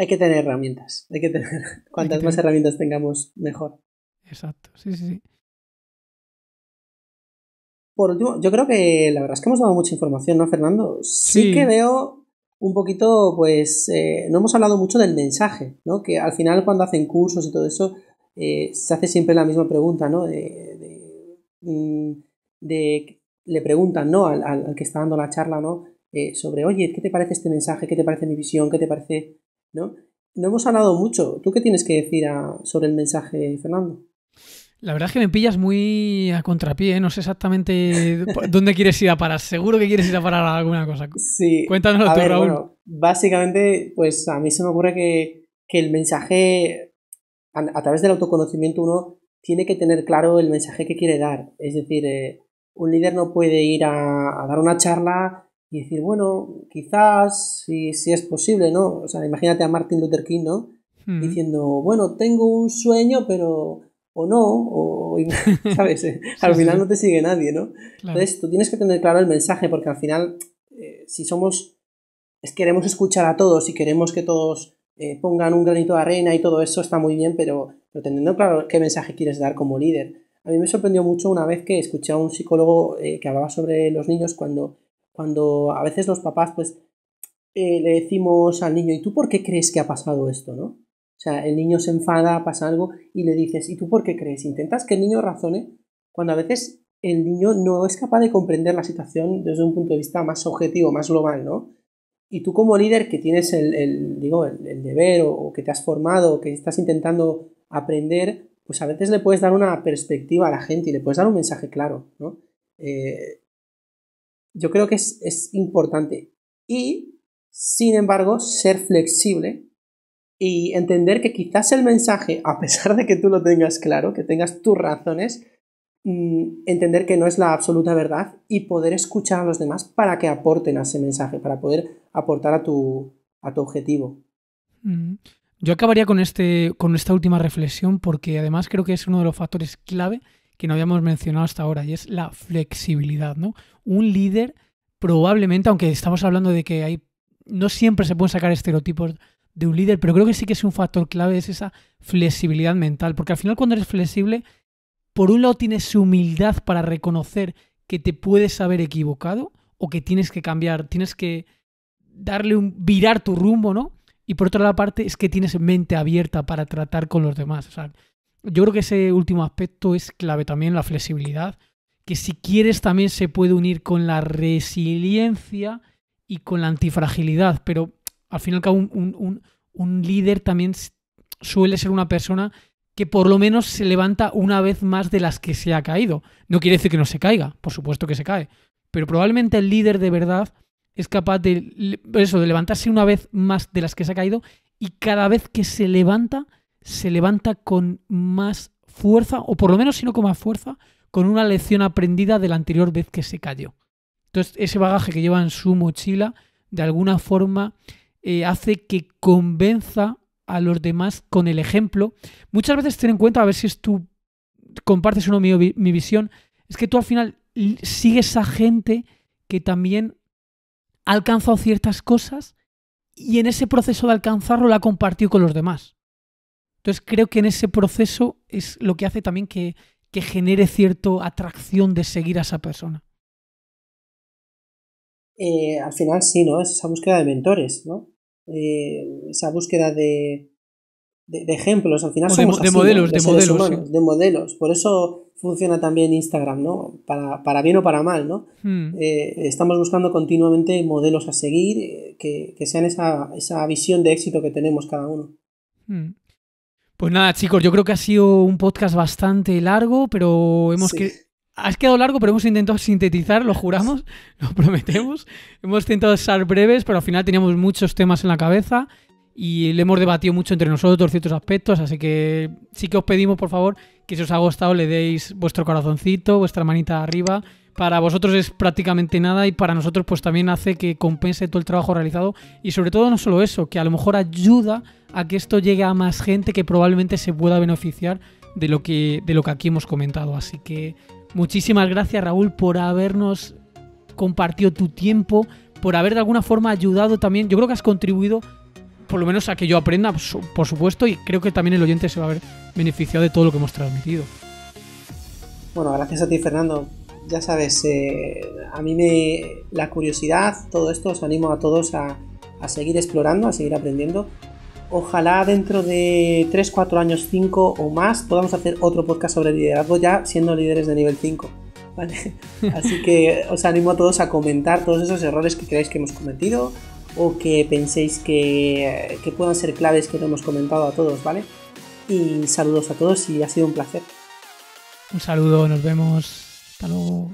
hay que tener herramientas. Hay que tener. Cuantas más herramientas tengamos, mejor. Exacto, sí, sí, sí. Por último, yo creo que la verdad es que hemos dado mucha información, ¿no, Fernando? Sí, que veo un poquito, pues, eh, no hemos hablado mucho del mensaje, ¿no? Que al final cuando hacen cursos y todo eso, eh, se hace siempre la misma pregunta, ¿no? De, de, mm, le preguntan, ¿no? Al, que está dando la charla, ¿no? Eh, sobre, oye, ¿qué te parece este mensaje? ¿Qué te parece mi visión? ¿Qué te parece ¿no? No hemos hablado mucho. ¿Tú qué tienes que decir sobre el mensaje, Fernando? La verdad es que me pillas muy a contrapié, no sé exactamente dónde quieres ir a parar. Seguro que quieres ir a parar a alguna cosa. Sí. Cuéntanos tú, Raúl. básicamente, pues a mí se me ocurre que, el mensaje, a, través del autoconocimiento, uno tiene que tener claro el mensaje que quiere dar. Es decir, eh, un líder no puede ir a dar una charla y decir, bueno, quizás, si, es posible, ¿no? O sea, imagínate a Martin Luther King, ¿no? Diciendo, bueno, tengo un sueño, pero o no, o, ¿sabes? al final no te sigue nadie, ¿no? Entonces, tú tienes que tener claro el mensaje, porque al final, eh, si somos, queremos escuchar a todos y queremos que todos eh, pongan un granito de arena y todo eso está muy bien, pero, pero teniendo claro qué mensaje quieres dar como líder. A mí me sorprendió mucho una vez que escuché a un psicólogo eh, que hablaba sobre los niños cuando cuando a veces los papás pues eh, le decimos al niño, ¿y tú por qué crees que ha pasado esto? ¿no? O sea, el niño se enfada, pasa algo y le dices, ¿y tú por qué crees? Intentas que el niño razone cuando a veces el niño no es capaz de comprender la situación desde un punto de vista más objetivo, más global, ¿no? Y tú como líder que tienes el, digo, el, deber o, que te has formado o que estás intentando aprender, pues a veces le puedes dar una perspectiva a la gente y le puedes dar un mensaje claro, ¿no? Eh, yo creo que es, es importante. Y, sin embargo, ser flexible y entender que quizás el mensaje, a pesar de que tú lo tengas claro, que tengas tus razones, mm, entender que no es la absoluta verdad y poder escuchar a los demás para que aporten a ese mensaje, para poder aportar a tu, a tu objetivo. Mm. Yo acabaría con, este, con esta última reflexión porque además creo que es uno de los factores clave que no habíamos mencionado hasta ahora, y es la flexibilidad, ¿no? Un líder probablemente, aunque estamos hablando de que hay, no siempre se pueden sacar estereotipos de un líder, pero creo que sí que es un factor clave, es esa flexibilidad mental, porque al final cuando eres flexible, por un lado tienes humildad para reconocer que te puedes haber equivocado o que tienes que cambiar, tienes que darle un virar tu rumbo, ¿no? Y por otra parte es que tienes mente abierta para tratar con los demás, o sea, yo creo que ese último aspecto es clave también, la flexibilidad, que si quieres también se puede unir con la resiliencia y con la antifragilidad, pero al final un, un, un, un líder también suele ser una persona que por lo menos se levanta una vez más de las que se ha caído. No quiere decir que no se caiga, por supuesto que se cae, pero probablemente el líder de verdad es capaz de eso, de levantarse una vez más de las que se ha caído y cada vez que se levanta se levanta con más fuerza, o por lo menos si no con más fuerza, con una lección aprendida de la anterior vez que se cayó. Entonces, ese bagaje que lleva en su mochila, de alguna forma, eh, hace que convenza a los demás con el ejemplo. Muchas veces ten en cuenta, a ver si es tú compartes uno mi, mi visión, es que tú al final sigues a gente que también ha alcanzado ciertas cosas y en ese proceso de alcanzarlo la ha compartido con los demás. Entonces creo que en ese proceso es lo que hace también que, genere cierta atracción de seguir a esa persona. Eh, al final sí, ¿no? Es esa búsqueda de mentores, ¿no? Eh, esa búsqueda de, ejemplos, al final somos de, modelos, de, modelos, humanos, de modelos. Por eso funciona también Instagram, ¿no? Para, bien o para mal, ¿no? Hmm. Eh, estamos buscando continuamente modelos a seguir que, sean esa, visión de éxito que tenemos cada uno. Hmm. Pues nada, chicos, yo creo que ha sido un podcast bastante largo, pero hemos que has quedado largo, pero hemos intentado sintetizar, lo juramos, lo prometemos. Hemos intentado ser breves, pero al final teníamos muchos temas en la cabeza y le hemos debatido mucho entre nosotros ciertos aspectos, así que sí que os pedimos, por favor, que si os ha gustado le deis vuestro corazoncito, vuestra manita arriba para vosotros es prácticamente nada y para nosotros pues también hace que compense todo el trabajo realizado y sobre todo no solo eso, que a lo mejor ayuda a que esto llegue a más gente que probablemente se pueda beneficiar de lo que, de lo que aquí hemos comentado. Así que muchísimas gracias Raúl por habernos compartido tu tiempo, por haber de alguna forma ayudado también, yo creo que has contribuido por lo menos a que yo aprenda, por supuesto, y creo que también el oyente se va a ver beneficiado de todo lo que hemos transmitido. Bueno, gracias a ti, Fernando, ya sabes, eh, a mí me la curiosidad, todo esto, os animo a todos a, seguir explorando, a seguir aprendiendo. Ojalá dentro de 3, 4 años, 5 o más podamos hacer otro podcast sobre liderazgo ya siendo líderes de nivel 5. ¿vale? Así que os animo a todos a comentar todos esos errores que creáis que hemos cometido o que penséis que, que puedan ser claves que no hemos comentado a todos, ¿vale? Y saludos a todos y ha sido un placer. Un saludo, nos vemos. だろ